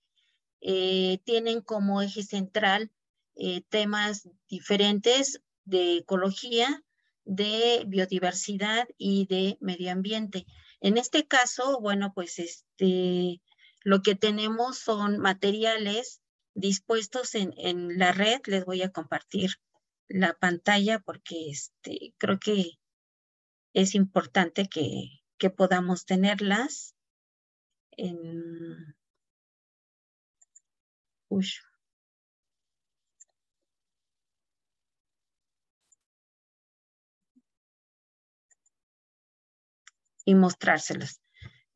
eh, tienen como eje central eh, temas diferentes de ecología, de biodiversidad y de medio ambiente. En este caso, bueno, pues este, lo que tenemos son materiales dispuestos en, en la red. Les voy a compartir la pantalla porque este, creo que es importante que, que podamos tenerlas. En, y mostrárselas.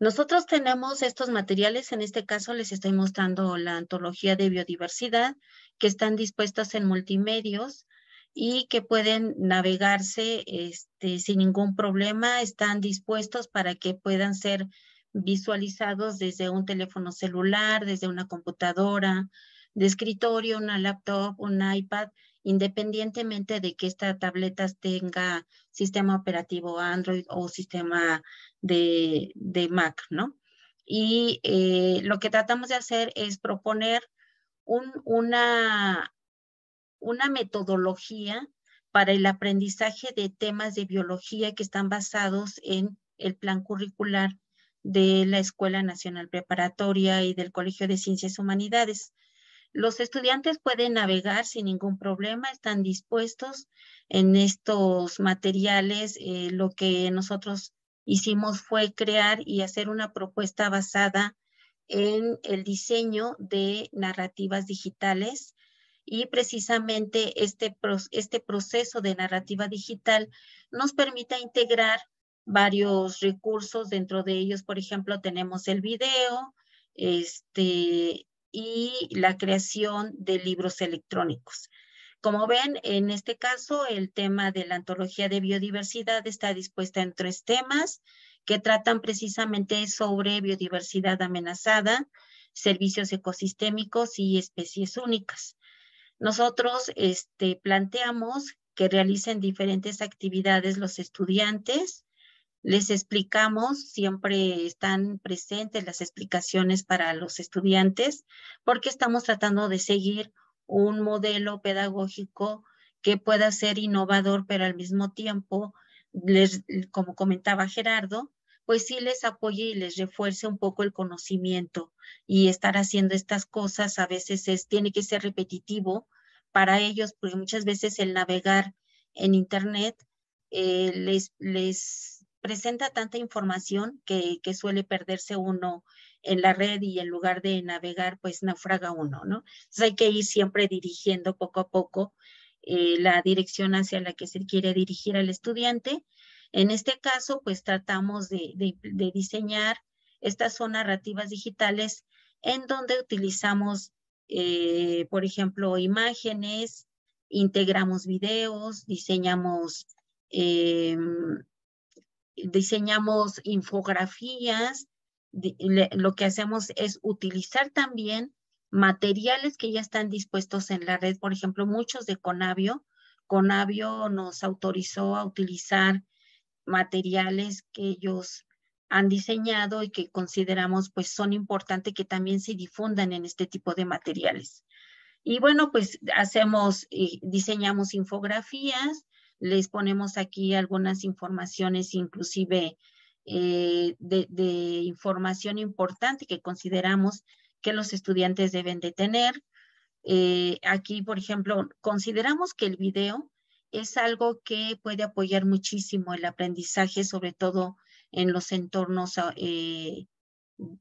Nosotros tenemos estos materiales, en este caso les estoy mostrando la antología de biodiversidad, que están dispuestas en multimedios y que pueden navegarse este, sin ningún problema, están dispuestos para que puedan ser visualizados desde un teléfono celular, desde una computadora, de escritorio, una laptop, un iPad, independientemente de que esta tableta tenga sistema operativo Android o sistema de, Mac, ¿no? Y eh, lo que tratamos de hacer es proponer una, una metodología para el aprendizaje de temas de biología que están basados en el plan curricular de la Escuela Nacional Preparatoria y del Colegio de Ciencias Humanidades. Los estudiantes pueden navegar sin ningún problema, están dispuestos en estos materiales. Eh, lo que nosotros hicimos fue crear y hacer una propuesta basada en el diseño de narrativas digitales y precisamente este, este proceso de narrativa digital nos permite integrar varios recursos, dentro de ellos, por ejemplo, tenemos el video este, y la creación de libros electrónicos. Como ven, en este caso, el tema de la antología de biodiversidad está dispuesta en tres temas que tratan precisamente sobre biodiversidad amenazada, servicios ecosistémicos y especies únicas. Nosotros este, planteamos que realicen diferentes actividades los estudiantes les explicamos, siempre están presentes las explicaciones para los estudiantes, porque estamos tratando de seguir un modelo pedagógico que pueda ser innovador, pero al mismo tiempo, les, como comentaba Gerardo, pues sí les apoye y les refuerce un poco el conocimiento. Y estar haciendo estas cosas a veces es, tiene que ser repetitivo para ellos, porque muchas veces el navegar en Internet eh, les, les presenta tanta información que, suele perderse uno en la red y en lugar de navegar, pues naufraga uno, ¿no? Entonces hay que ir siempre dirigiendo poco a poco eh, la dirección hacia la que se quiere dirigir al estudiante. En este caso, pues tratamos de, diseñar estas son narrativas digitales en donde utilizamos, eh, por ejemplo, imágenes, integramos videos, diseñamos em, diseñamos infografías, lo que hacemos es utilizar también materiales que ya están dispuestos en la red, por ejemplo, muchos de Conavio. Conavio nos autorizó a utilizar materiales que ellos han diseñado y que consideramos pues son importantes que también se difundan en este tipo de materiales. Y bueno, pues hacemos, y diseñamos infografías, les ponemos aquí algunas informaciones, inclusive eh, de, información importante que consideramos que los estudiantes deben de tener. Eh, aquí, por ejemplo, consideramos que el video es algo que puede apoyar muchísimo el aprendizaje, sobre todo en los entornos ah, eh,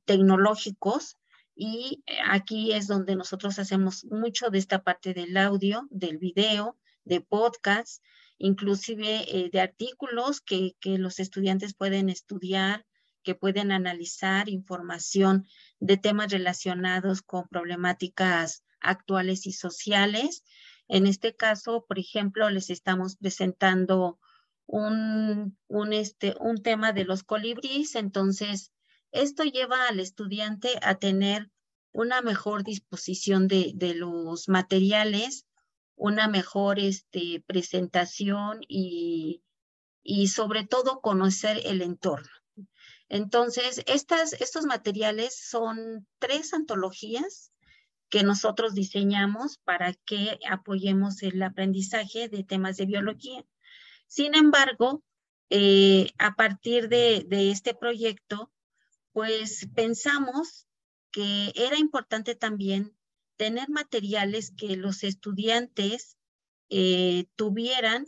tecnológicos. Y aquí es donde nosotros hacemos mucho de esta parte del audio, del video, de podcast, inclusive eh, de artículos que, los estudiantes pueden estudiar, que pueden analizar información de temas relacionados con problemáticas actuales y sociales. En este caso, por ejemplo, les estamos presentando un, este, un tema de los colibríes, entonces esto lleva al estudiante a tener una mejor disposición de los materiales, una mejor este, presentación y, sobre todo conocer el entorno. Entonces, estas, estos materiales son tres antologías que nosotros diseñamos para que apoyemos el aprendizaje de temas de biología. Sin embargo, eh, a partir de, de, este proyecto, pues pensamos que era importante también tener materiales que los estudiantes eh, tuvieran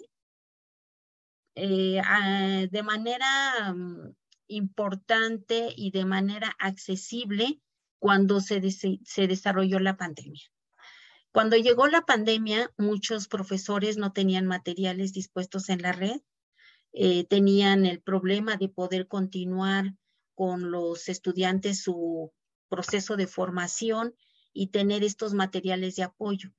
eh, de manera mm, importante y de manera accesible cuando se, se desarrolló la pandemia. Cuando llegó la pandemia, muchos profesores no tenían materiales dispuestos en la red, eh, tenían el problema de poder continuar con los estudiantes su proceso de formación y tener estos materiales de apoyo.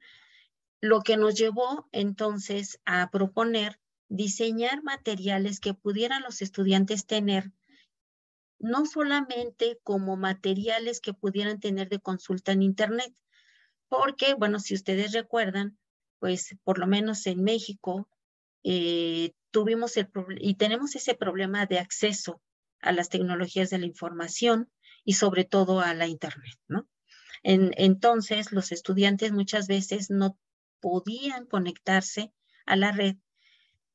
Lo que nos llevó entonces a proponer diseñar materiales que pudieran los estudiantes tener, no solamente como materiales que pudieran tener de consulta en Internet, porque, bueno, si ustedes recuerdan, pues por lo menos en México eh, tuvimos el y tenemos ese problema de acceso a las tecnologías de la información y sobre todo a la Internet, ¿no? entonces, los estudiantes muchas veces no podían conectarse a la red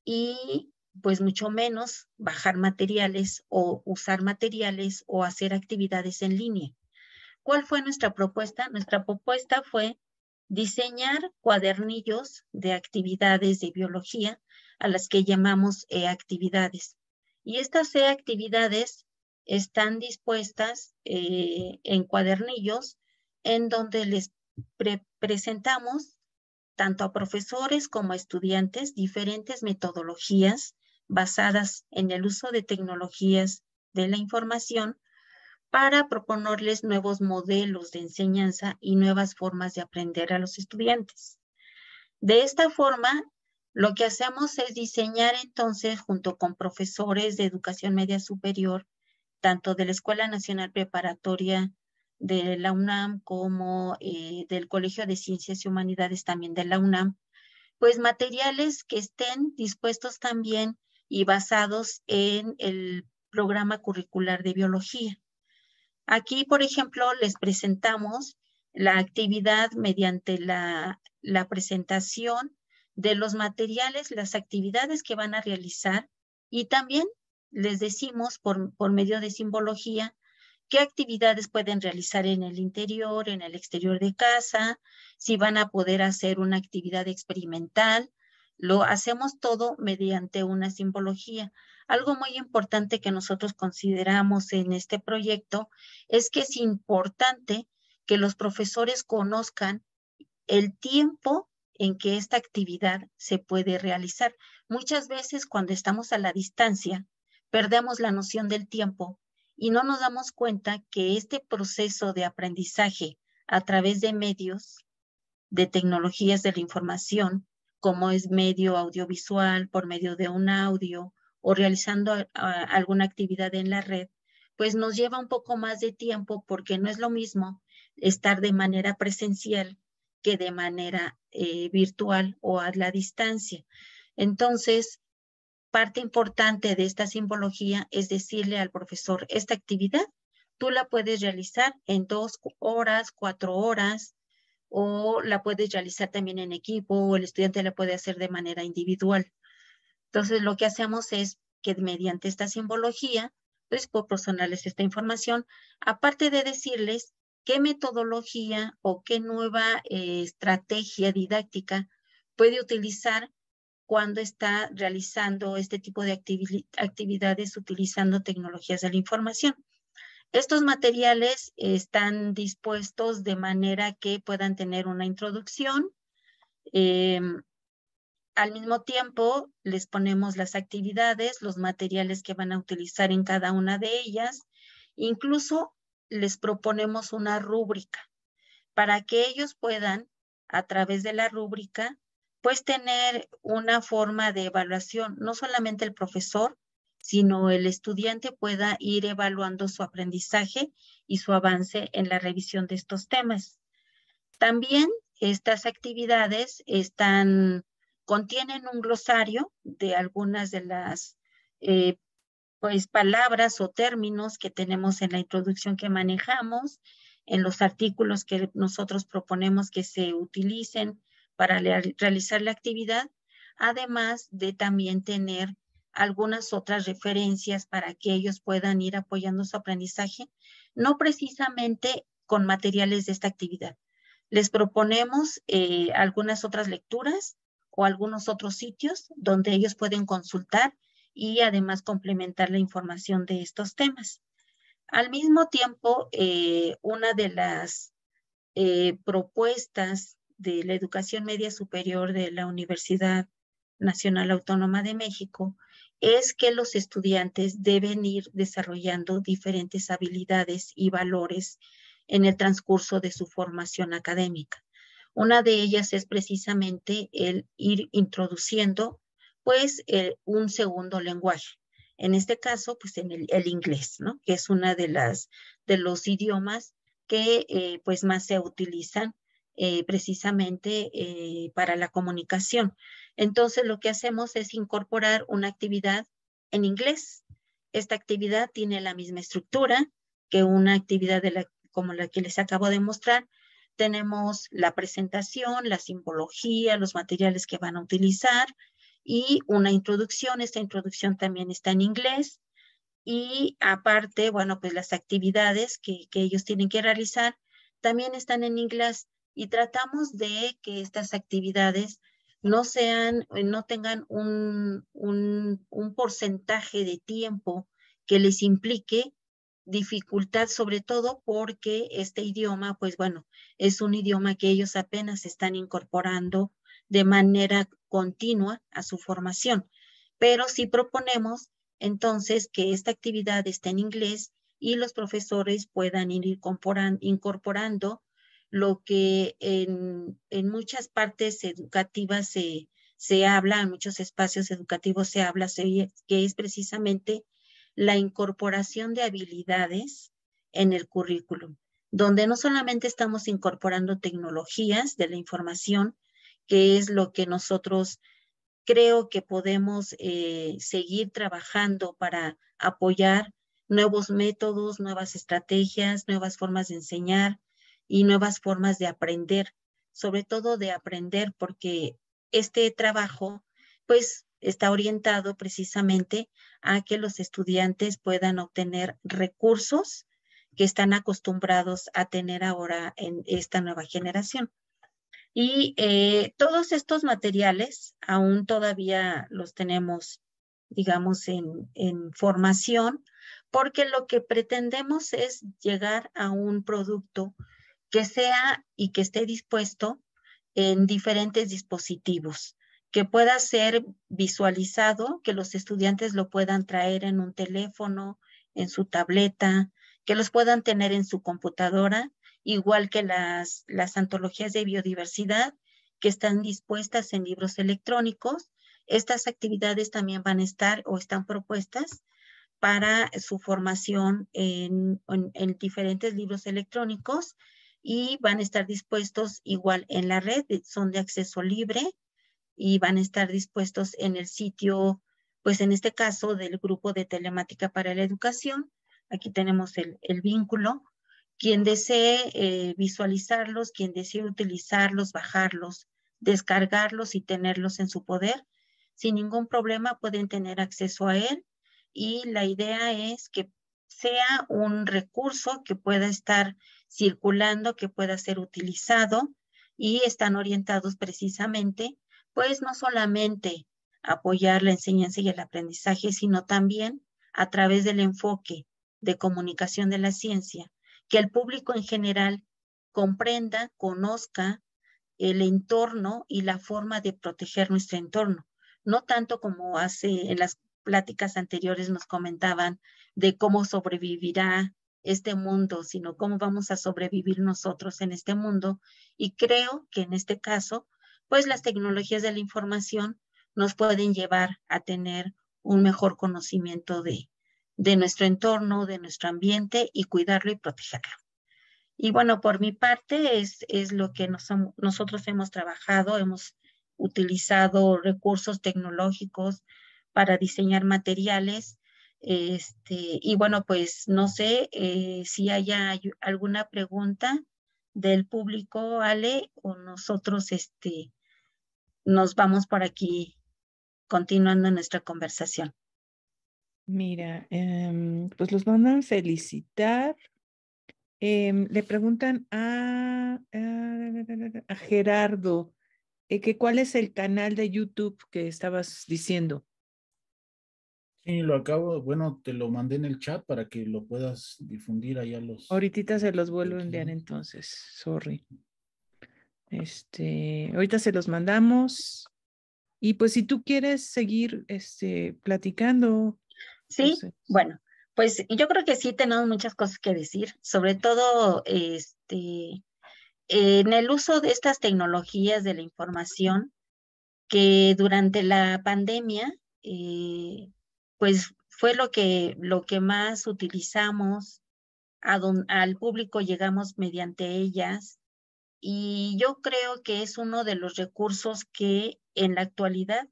y pues mucho menos bajar materiales o usar materiales o hacer actividades en línea. ¿Cuál fue nuestra propuesta? Nuestra propuesta fue diseñar cuadernillos de actividades de biología a las que llamamos e-actividades. Y estas e-actividades están dispuestas eh, en cuadernillos en donde les presentamos tanto a profesores como a estudiantes diferentes metodologías basadas en el uso de tecnologías de la información para proponerles nuevos modelos de enseñanza y nuevas formas de aprender a los estudiantes. De esta forma, lo que hacemos es diseñar entonces junto con profesores de educación media superior, tanto de la Escuela Nacional Preparatoria de la UNAM como eh, del Colegio de Ciencias y Humanidades también de la UNAM, pues materiales que estén dispuestos también y basados en el programa curricular de biología. Aquí, por ejemplo, les presentamos la actividad mediante la, presentación de los materiales, las actividades que van a realizar y también les decimos por medio de simbología qué actividades pueden realizar en el interior, en el exterior de casa, si van a poder hacer una actividad experimental. Lo hacemos todo mediante una simbología. Algo muy importante que nosotros consideramos en este proyecto es que es importante que los profesores conozcan el tiempo en que esta actividad se puede realizar. Muchas veces cuando estamos a la distancia, perdemos la noción del tiempo y no nos damos cuenta que este proceso de aprendizaje a través de medios, de tecnologías de la información, como es medio audiovisual, por medio de un audio o realizando alguna actividad en la red, pues nos lleva un poco más de tiempo porque no es lo mismo estar de manera presencial que de manera eh, virtual o a la distancia. Entonces, parte importante de esta simbología es decirle al profesor, esta actividad tú la puedes realizar en dos horas, cuatro horas, o la puedes realizar también en equipo, o el estudiante la puede hacer de manera individual. Entonces, lo que hacemos es que mediante esta simbología, pues proporcionales esta información, aparte de decirles qué metodología o qué nueva eh, estrategia didáctica puede utilizar cuando está realizando este tipo de actividades utilizando tecnologías de la información. Estos materiales están dispuestos de manera que puedan tener una introducción. Eh, al mismo tiempo, les ponemos las actividades, los materiales que van a utilizar en cada una de ellas. Incluso les proponemos una rúbrica para que ellos puedan, a través de la rúbrica, pues tener una forma de evaluación, no solamente el profesor, sino el estudiante pueda ir evaluando su aprendizaje y su avance en la revisión de estos temas. También estas actividades están, contienen un glosario de algunas de las eh, pues, palabras o términos que tenemos en la introducción que manejamos, en los artículos que nosotros proponemos que se utilicen, para realizar la actividad, además de también tener algunas otras referencias para que ellos puedan ir apoyando su aprendizaje, no precisamente con materiales de esta actividad. Les proponemos eh, algunas otras lecturas o algunos otros sitios donde ellos pueden consultar y además complementar la información de estos temas. Al mismo tiempo, eh, una de las eh, propuestas de la Educación Media Superior de la Universidad Nacional Autónoma de México es que los estudiantes deben ir desarrollando diferentes habilidades y valores en el transcurso de su formación académica. Una de ellas es precisamente el ir introduciendo pues un segundo lenguaje. En este caso, pues en el, inglés, ¿no? Que es una de las de los idiomas que eh, pues más se utilizan eh, precisamente eh, para la comunicación. Entonces, lo que hacemos es incorporar una actividad en inglés. Esta actividad tiene la misma estructura que una actividad de la, como la que les acabo de mostrar. Tenemos la presentación, la simbología, los materiales que van a utilizar y una introducción. Esta introducción también está en inglés. Y aparte, bueno, pues las actividades que, que ellos tienen que realizar también están en inglés y tratamos de que estas actividades no sean, eh, no tengan un, porcentaje de tiempo que les implique dificultad, sobre todo porque este idioma, pues bueno, es un idioma que ellos apenas están incorporando de manera continua a su formación. Pero sí proponemos entonces que esta actividad esté en inglés y los profesores puedan ir incorporando lo que en, muchas partes educativas se, habla, en muchos espacios educativos se habla, que es precisamente la incorporación de habilidades en el currículum, donde no solamente estamos incorporando tecnologías de la información, que es lo que nosotros creo que podemos eh, seguir trabajando para apoyar nuevos métodos, nuevas estrategias, nuevas formas de enseñar, y nuevas formas de aprender, sobre todo de aprender porque este trabajo pues está orientado precisamente a que los estudiantes puedan obtener recursos que están acostumbrados a tener ahora en esta nueva generación. Y eh, todos estos materiales aún todavía los tenemos, digamos, en formación, porque lo que pretendemos es llegar a un producto que sea y que esté dispuesto en diferentes dispositivos, que pueda ser visualizado, que los estudiantes lo puedan traer en un teléfono, en su tableta, que los puedan tener en su computadora, igual que las, antologías de biodiversidad que están dispuestas en libros electrónicos. Estas actividades también van a estar o están propuestas para su formación en diferentes libros electrónicos y van a estar dispuestos igual en la red, son de acceso libre y van a estar dispuestos en el sitio, pues en este caso del grupo de telemática para la educación. Aquí tenemos el, el vínculo. Quien desee eh, visualizarlos, quien desee utilizarlos, bajarlos, descargarlos y tenerlos en su poder, sin ningún problema pueden tener acceso a él. Y la idea es que sea un recurso que pueda estar circulando, que pueda ser utilizado y están orientados precisamente, pues no solamente apoyar la enseñanza y el aprendizaje, sino también a través del enfoque de comunicación de la ciencia, que el público en general comprenda, conozca el entorno y la forma de proteger nuestro entorno, no tanto como hace en las pláticas anteriores nos comentaban de cómo sobrevivirá este mundo, sino cómo vamos a sobrevivir nosotros en este mundo. Y creo que en este caso, pues las tecnologías de la información nos pueden llevar a tener un mejor conocimiento de, nuestro entorno, de nuestro ambiente y cuidarlo y protegerlo. Y bueno, por mi parte es, lo que nosotros hemos trabajado, hemos utilizado recursos tecnológicos, para diseñar materiales. Este, y bueno, pues no sé eh, si haya alguna pregunta del público, Ale, o nosotros este, nos vamos por aquí continuando nuestra conversación. Mira, em, pues los van a felicitar. Em, le preguntan a, Gerardo eh, que cuál es el canal de YouTube que estabas diciendo. Sí, lo acabo, bueno, te lo mandé en el chat para que lo puedas difundir allá los. Ahorita se los vuelvo a enviar entonces, sorry. Este, ahorita se los mandamos. Y pues si tú quieres seguir este, platicando. Sí, bueno, pues yo creo que sí tenemos muchas cosas que decir, sobre todo este, en el uso de estas tecnologías de la información que durante la pandemia eh, pues fue lo que, lo que más utilizamos, al público llegamos mediante ellas y yo creo que es uno de los recursos que en la actualidad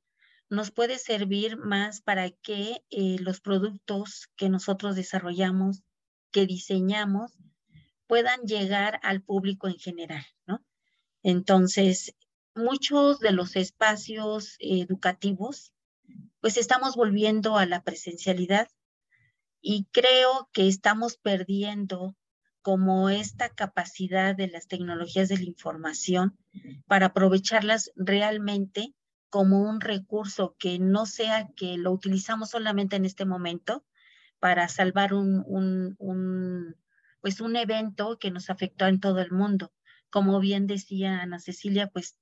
nos puede servir más para que eh, los productos que nosotros desarrollamos, que diseñamos, puedan llegar al público en general, ¿no? Entonces, muchos de los espacios educativos pues estamos volviendo a la presencialidad y creo que estamos perdiendo como esta capacidad de las tecnologías de la información para aprovecharlas realmente como un recurso que no sea que lo utilizamos solamente en este momento para salvar un, un, un pues un evento que nos afectó en todo el mundo. Como bien decía Ana Cecilia, pues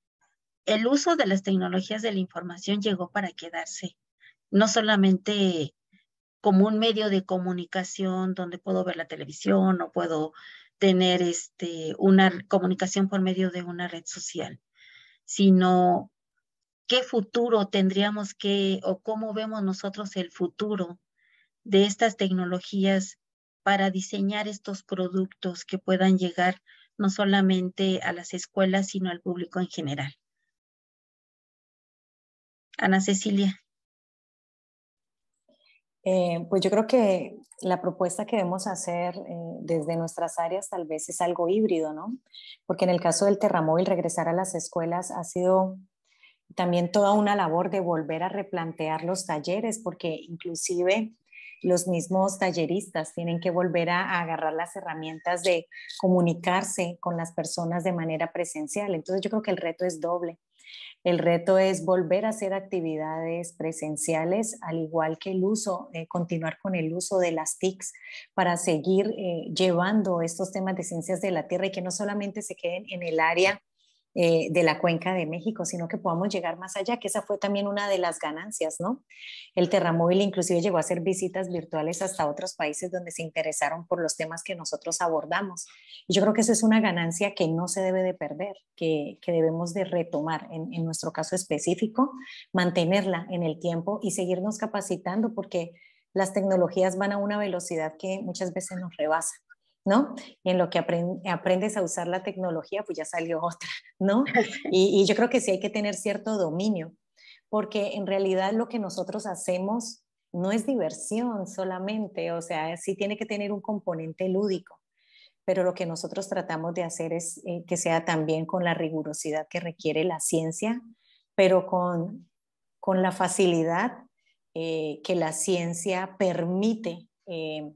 el uso de las tecnologías de la información llegó para quedarse no solamente como un medio de comunicación donde puedo ver la televisión o puedo tener este, una comunicación por medio de una red social, sino qué futuro tendríamos que o cómo vemos nosotros el futuro de estas tecnologías para diseñar estos productos que puedan llegar no solamente a las escuelas, sino al público en general. Ana Cecilia. Eh, pues yo creo que la propuesta que debemos hacer eh, desde nuestras áreas tal vez es algo híbrido, ¿no? Porque en el caso del terramóvil, regresar a las escuelas ha sido también toda una labor de volver a replantear los talleres, porque inclusive los mismos talleristas tienen que volver a, agarrar las herramientas de comunicarse con las personas de manera presencial. Entonces yo creo que el reto es doble. El reto es volver a hacer actividades presenciales, al igual que el uso, eh, continuar con el uso de las TICs para seguir eh, llevando estos temas de ciencias de la Tierra y que no solamente se queden en el área eh, de la cuenca de México, sino que podamos llegar más allá, que esa fue también una de las ganancias, ¿no? El Terramóvil inclusive llegó a hacer visitas virtuales hasta otros países donde se interesaron por los temas que nosotros abordamos. Y yo creo que esa es una ganancia que no se debe de perder, que, debemos de retomar en nuestro caso específico, mantenerla en el tiempo y seguirnos capacitando porque las tecnologías van a una velocidad que muchas veces nos rebasa. ¿no? en lo que aprendes a usar la tecnología, pues ya salió otra, ¿no? Y, yo creo que sí hay que tener cierto dominio, porque en realidad lo que nosotros hacemos no es diversión solamente, o sea, sí tiene que tener un componente lúdico, pero lo que nosotros tratamos de hacer es eh, que sea también con la rigurosidad que requiere la ciencia, pero con, con la facilidad eh, que la ciencia permite. Eh,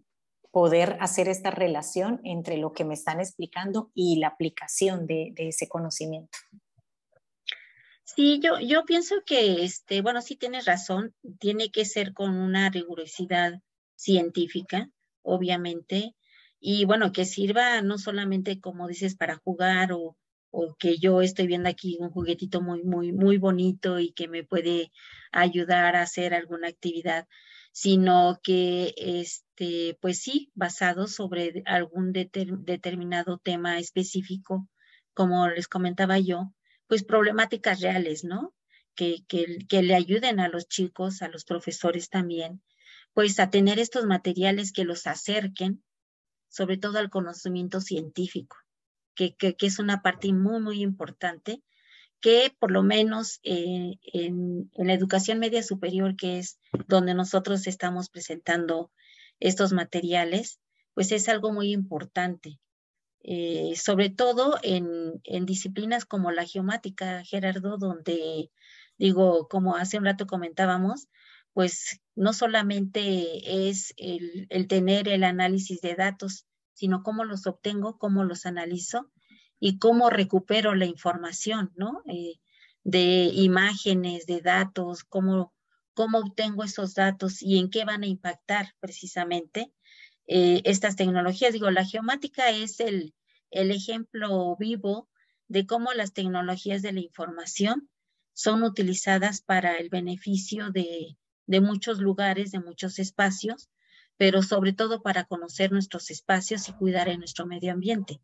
poder hacer esta relación entre lo que me están explicando y la aplicación de, ese conocimiento. Sí, yo, yo pienso que, este, bueno, sí tienes razón, tiene que ser con una rigurosidad científica, obviamente, y bueno, que sirva no solamente, como dices, para jugar o, o que yo estoy viendo aquí un juguetito muy, muy, muy bonito y que me puede ayudar a hacer alguna actividad, sino que este, este, pues sí, basado sobre algún determinado tema específico, como les comentaba yo, pues problemáticas reales, ¿no? Que, que, le ayuden a los chicos, a los profesores también, pues a tener estos materiales que los acerquen, sobre todo al conocimiento científico, que, es una parte muy, muy importante, que por lo menos eh, en, la educación media superior, que es donde nosotros estamos presentando estos materiales, pues es algo muy importante, eh, sobre todo en, disciplinas como la geomática, Gerardo, donde, digo, como hace un rato comentábamos, pues no solamente es el, tener el análisis de datos, sino cómo los obtengo, cómo los analizo y cómo recupero la información, ¿no? Eh, de imágenes, de datos, cómo cómo obtengo esos datos y en qué van a impactar precisamente eh, estas tecnologías. Digo, la geomática es el, ejemplo vivo de cómo las tecnologías de la información son utilizadas para el beneficio de, muchos lugares, de muchos espacios, pero sobre todo para conocer nuestros espacios y cuidar nuestro medio ambiente.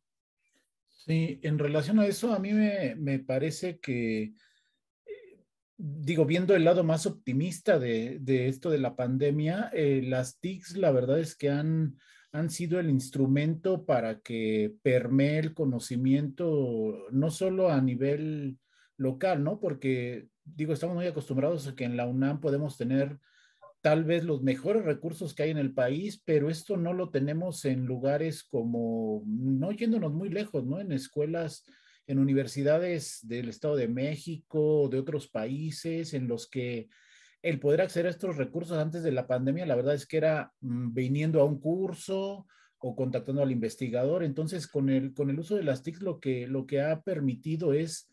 Sí, en relación a eso, a mí me parece que digo, viendo el lado más optimista de, esto de la pandemia, eh, las TICs la verdad es que han, han sido el instrumento para que permee el conocimiento, no solo a nivel local, ¿no? Porque, digo, estamos muy acostumbrados a que en la UNAM podemos tener tal vez los mejores recursos que hay en el país, pero esto no lo tenemos en lugares como, no yéndonos muy lejos, ¿no? En escuelas en universidades del Estado de México, de otros países, en los que el poder acceder a estos recursos antes de la pandemia, la verdad es que era mm, viniendo a un curso o contactando al investigador. Entonces, con el, con el uso de las TICs, lo que, lo que ha permitido es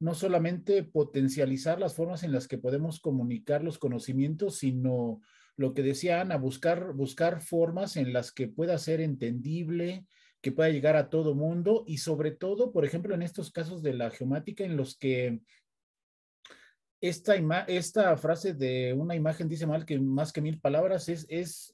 no solamente potencializar las formas en las que podemos comunicar los conocimientos, sino lo que decía Ana, buscar, buscar formas en las que pueda ser entendible, que pueda llegar a todo mundo y sobre todo, por ejemplo, en estos casos de la geomática en los que esta, frase de una imagen dice mal que más que mil palabras es,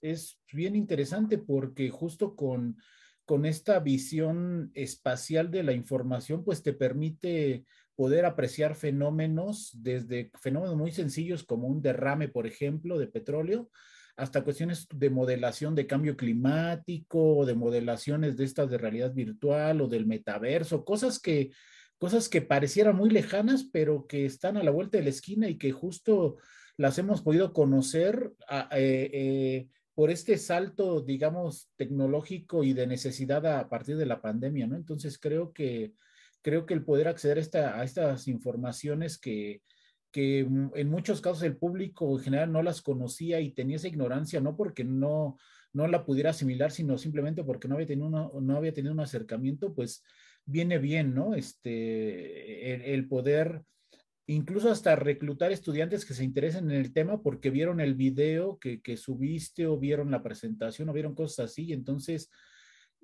bien interesante porque justo con, con esta visión espacial de la información, pues te permite poder apreciar fenómenos desde fenómenos muy sencillos como un derrame, por ejemplo, de petróleo, hasta cuestiones de modelación de cambio climático o de modelaciones de estas de realidad virtual o del metaverso, cosas que, cosas que parecieran muy lejanas, pero que están a la vuelta de la esquina y que justo las hemos podido conocer ah, eh, eh, por este salto, digamos, tecnológico y de necesidad a, partir de la pandemia, ¿no? Entonces creo que, creo que el poder acceder a estas informaciones que, que mm, en muchos casos el público en general no las conocía y tenía esa ignorancia, no porque no, no la pudiera asimilar, sino simplemente porque no había tenido, no había tenido un acercamiento, pues viene bien, ¿no? Este, el, el, poder incluso hasta reclutar estudiantes que se interesen en el tema porque vieron el video que, que subiste o vieron la presentación o vieron cosas así, entonces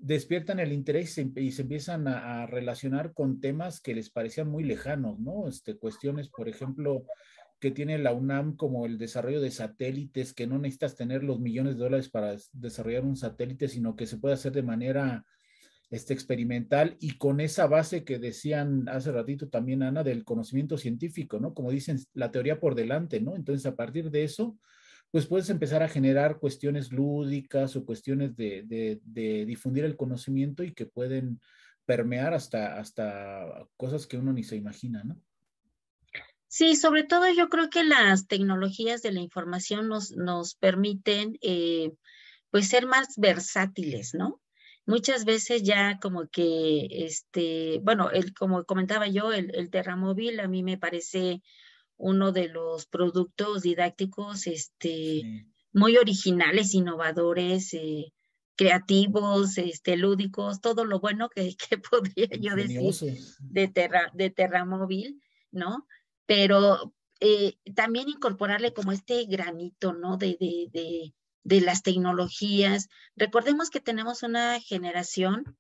despiertan el interés y se empiezan a, relacionar con temas que les parecían muy lejanos, ¿no? Este, cuestiones, por ejemplo, que tiene la UNAM como el desarrollo de satélites, que no necesitas tener los millones de dólares para desarrollar un satélite, sino que se puede hacer de manera este, experimental y con esa base que decían hace ratito también, Ana, del conocimiento científico, ¿no? Como dicen, la teoría por delante, ¿no? Entonces, a partir de eso, pues puedes empezar a generar cuestiones lúdicas o cuestiones de, difundir el conocimiento y que pueden permear hasta, hasta cosas que uno ni se imagina, ¿no? Sí, sobre todo yo creo que las tecnologías de la información nos, nos permiten eh, pues ser más versátiles, ¿no? Muchas veces ya como que, este, bueno, el, como comentaba yo, el, el terramóvil a mí me parece uno de los productos didácticos este, muy originales, innovadores, eh, creativos, este, lúdicos, todo lo bueno que, podría yo decir de, terra, de Terramóvil, ¿no? Pero eh, también incorporarle como este granito, ¿no? De, de, de las tecnologías. Recordemos que tenemos una generación,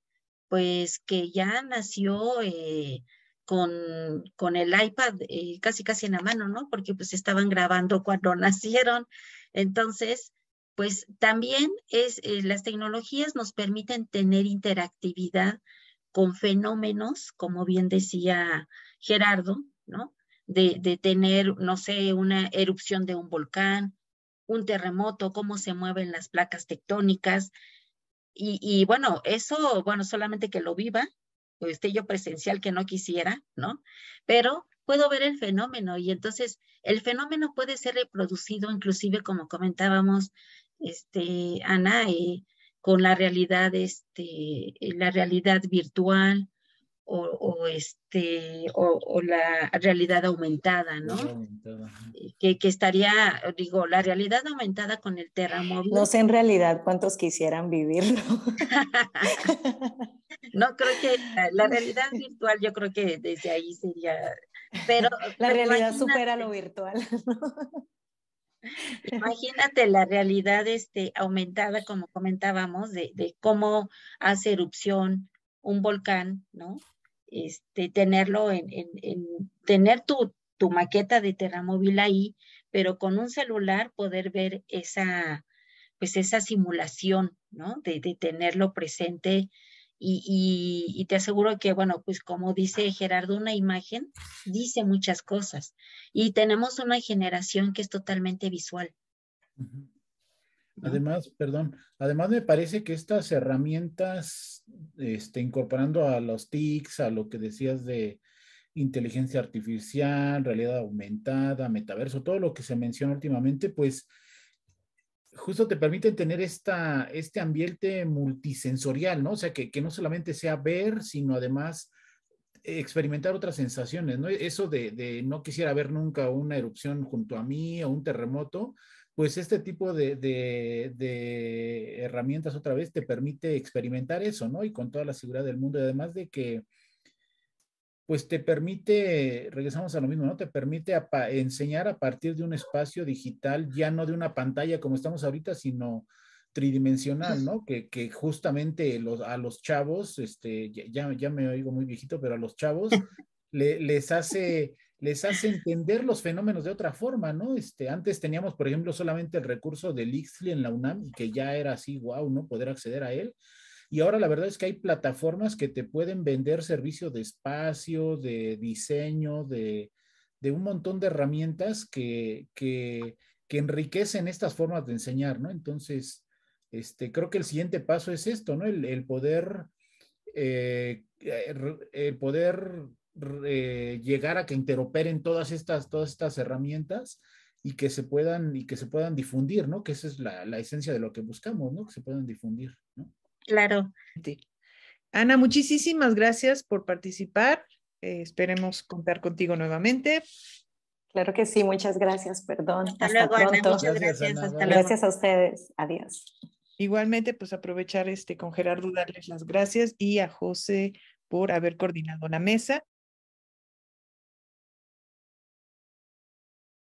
pues, que ya nació... Eh, con, con el iPad eh, casi casi en la mano, ¿no? Porque pues estaban grabando cuando nacieron. Entonces, pues también es, eh, las tecnologías nos permiten tener interactividad con fenómenos, como bien decía Gerardo, ¿no? De, de, tener, no sé, una erupción de un volcán, un terremoto, cómo se mueven las placas tectónicas. Y, y bueno, eso, bueno, solamente que lo viva, esté yo presencial que no quisiera, ¿no? Pero puedo ver el fenómeno y entonces el fenómeno puede ser reproducido inclusive como comentábamos, este, Ana, eh, con la realidad, este, la realidad virtual, o, este, o, la realidad aumentada, ¿no? Eh, que, estaría, digo, la realidad aumentada con el terremoto. No sé en realidad cuántos quisieran vivirlo. no, creo que la, realidad virtual, yo creo que desde ahí sería. Pero, la realidad supera lo virtual. ¿no? Imagínate la realidad este, aumentada, como comentábamos, de cómo hace erupción un volcán, ¿no? este, tenerlo en, tener tu, tu, maqueta de Terramóvil ahí, pero con un celular poder ver esa, pues esa simulación, ¿no? De, de tenerlo presente y, y, te aseguro que, bueno, pues como dice Gerardo, una imagen dice muchas cosas y tenemos una generación que es totalmente visual. Además, perdón, además me parece que estas herramientas, este, incorporando a los TICs, a lo que decías de inteligencia artificial, realidad aumentada, metaverso, todo lo que se menciona últimamente, pues justo te permiten tener esta, este ambiente multisensorial, ¿no? O sea, que, que no solamente sea ver, sino además experimentar otras sensaciones, ¿no? Eso de, de, no quisiera ver nunca una erupción junto a mí o un terremoto, pues este tipo de, herramientas otra vez te permite experimentar eso, ¿no? Y con toda la seguridad del mundo, y además de que, pues te permite, regresamos a lo mismo, ¿no? Te permite enseñar a partir de un espacio digital, ya no de una pantalla como estamos ahorita, sino tridimensional, ¿no? Que, justamente los, a los chavos, este, ya, ya me oigo muy viejito, pero a los chavos les hace les hace entender los fenómenos de otra forma, ¿no? Este, antes teníamos, por ejemplo, solamente el recurso del Ixtli en la UNAM y que ya era así, guau, ¿no? Poder acceder a él. Y ahora la verdad es que hay plataformas que te pueden vender servicio de espacio, de diseño, de, de un montón de herramientas que, que, que, enriquecen estas formas de enseñar, ¿no? Entonces, este, creo que el siguiente paso es esto, ¿no? El, el poder... Eh, eh, el poder eh, llegar a que interoperen todas estas, todas estas herramientas y que se puedan, y que se puedan difundir, ¿no? Que esa es la, la esencia de lo que buscamos, ¿no? Que se puedan difundir, Claro. Ana, muchísimas gracias por participar. Eh, esperemos contar contigo nuevamente. Claro que sí, muchas gracias, perdón. Hasta, luego, muchas gracias. gracias, a ustedes. Adiós. Igualmente, pues aprovechar este con Gerardo darles las gracias y a José por haber coordinado la mesa.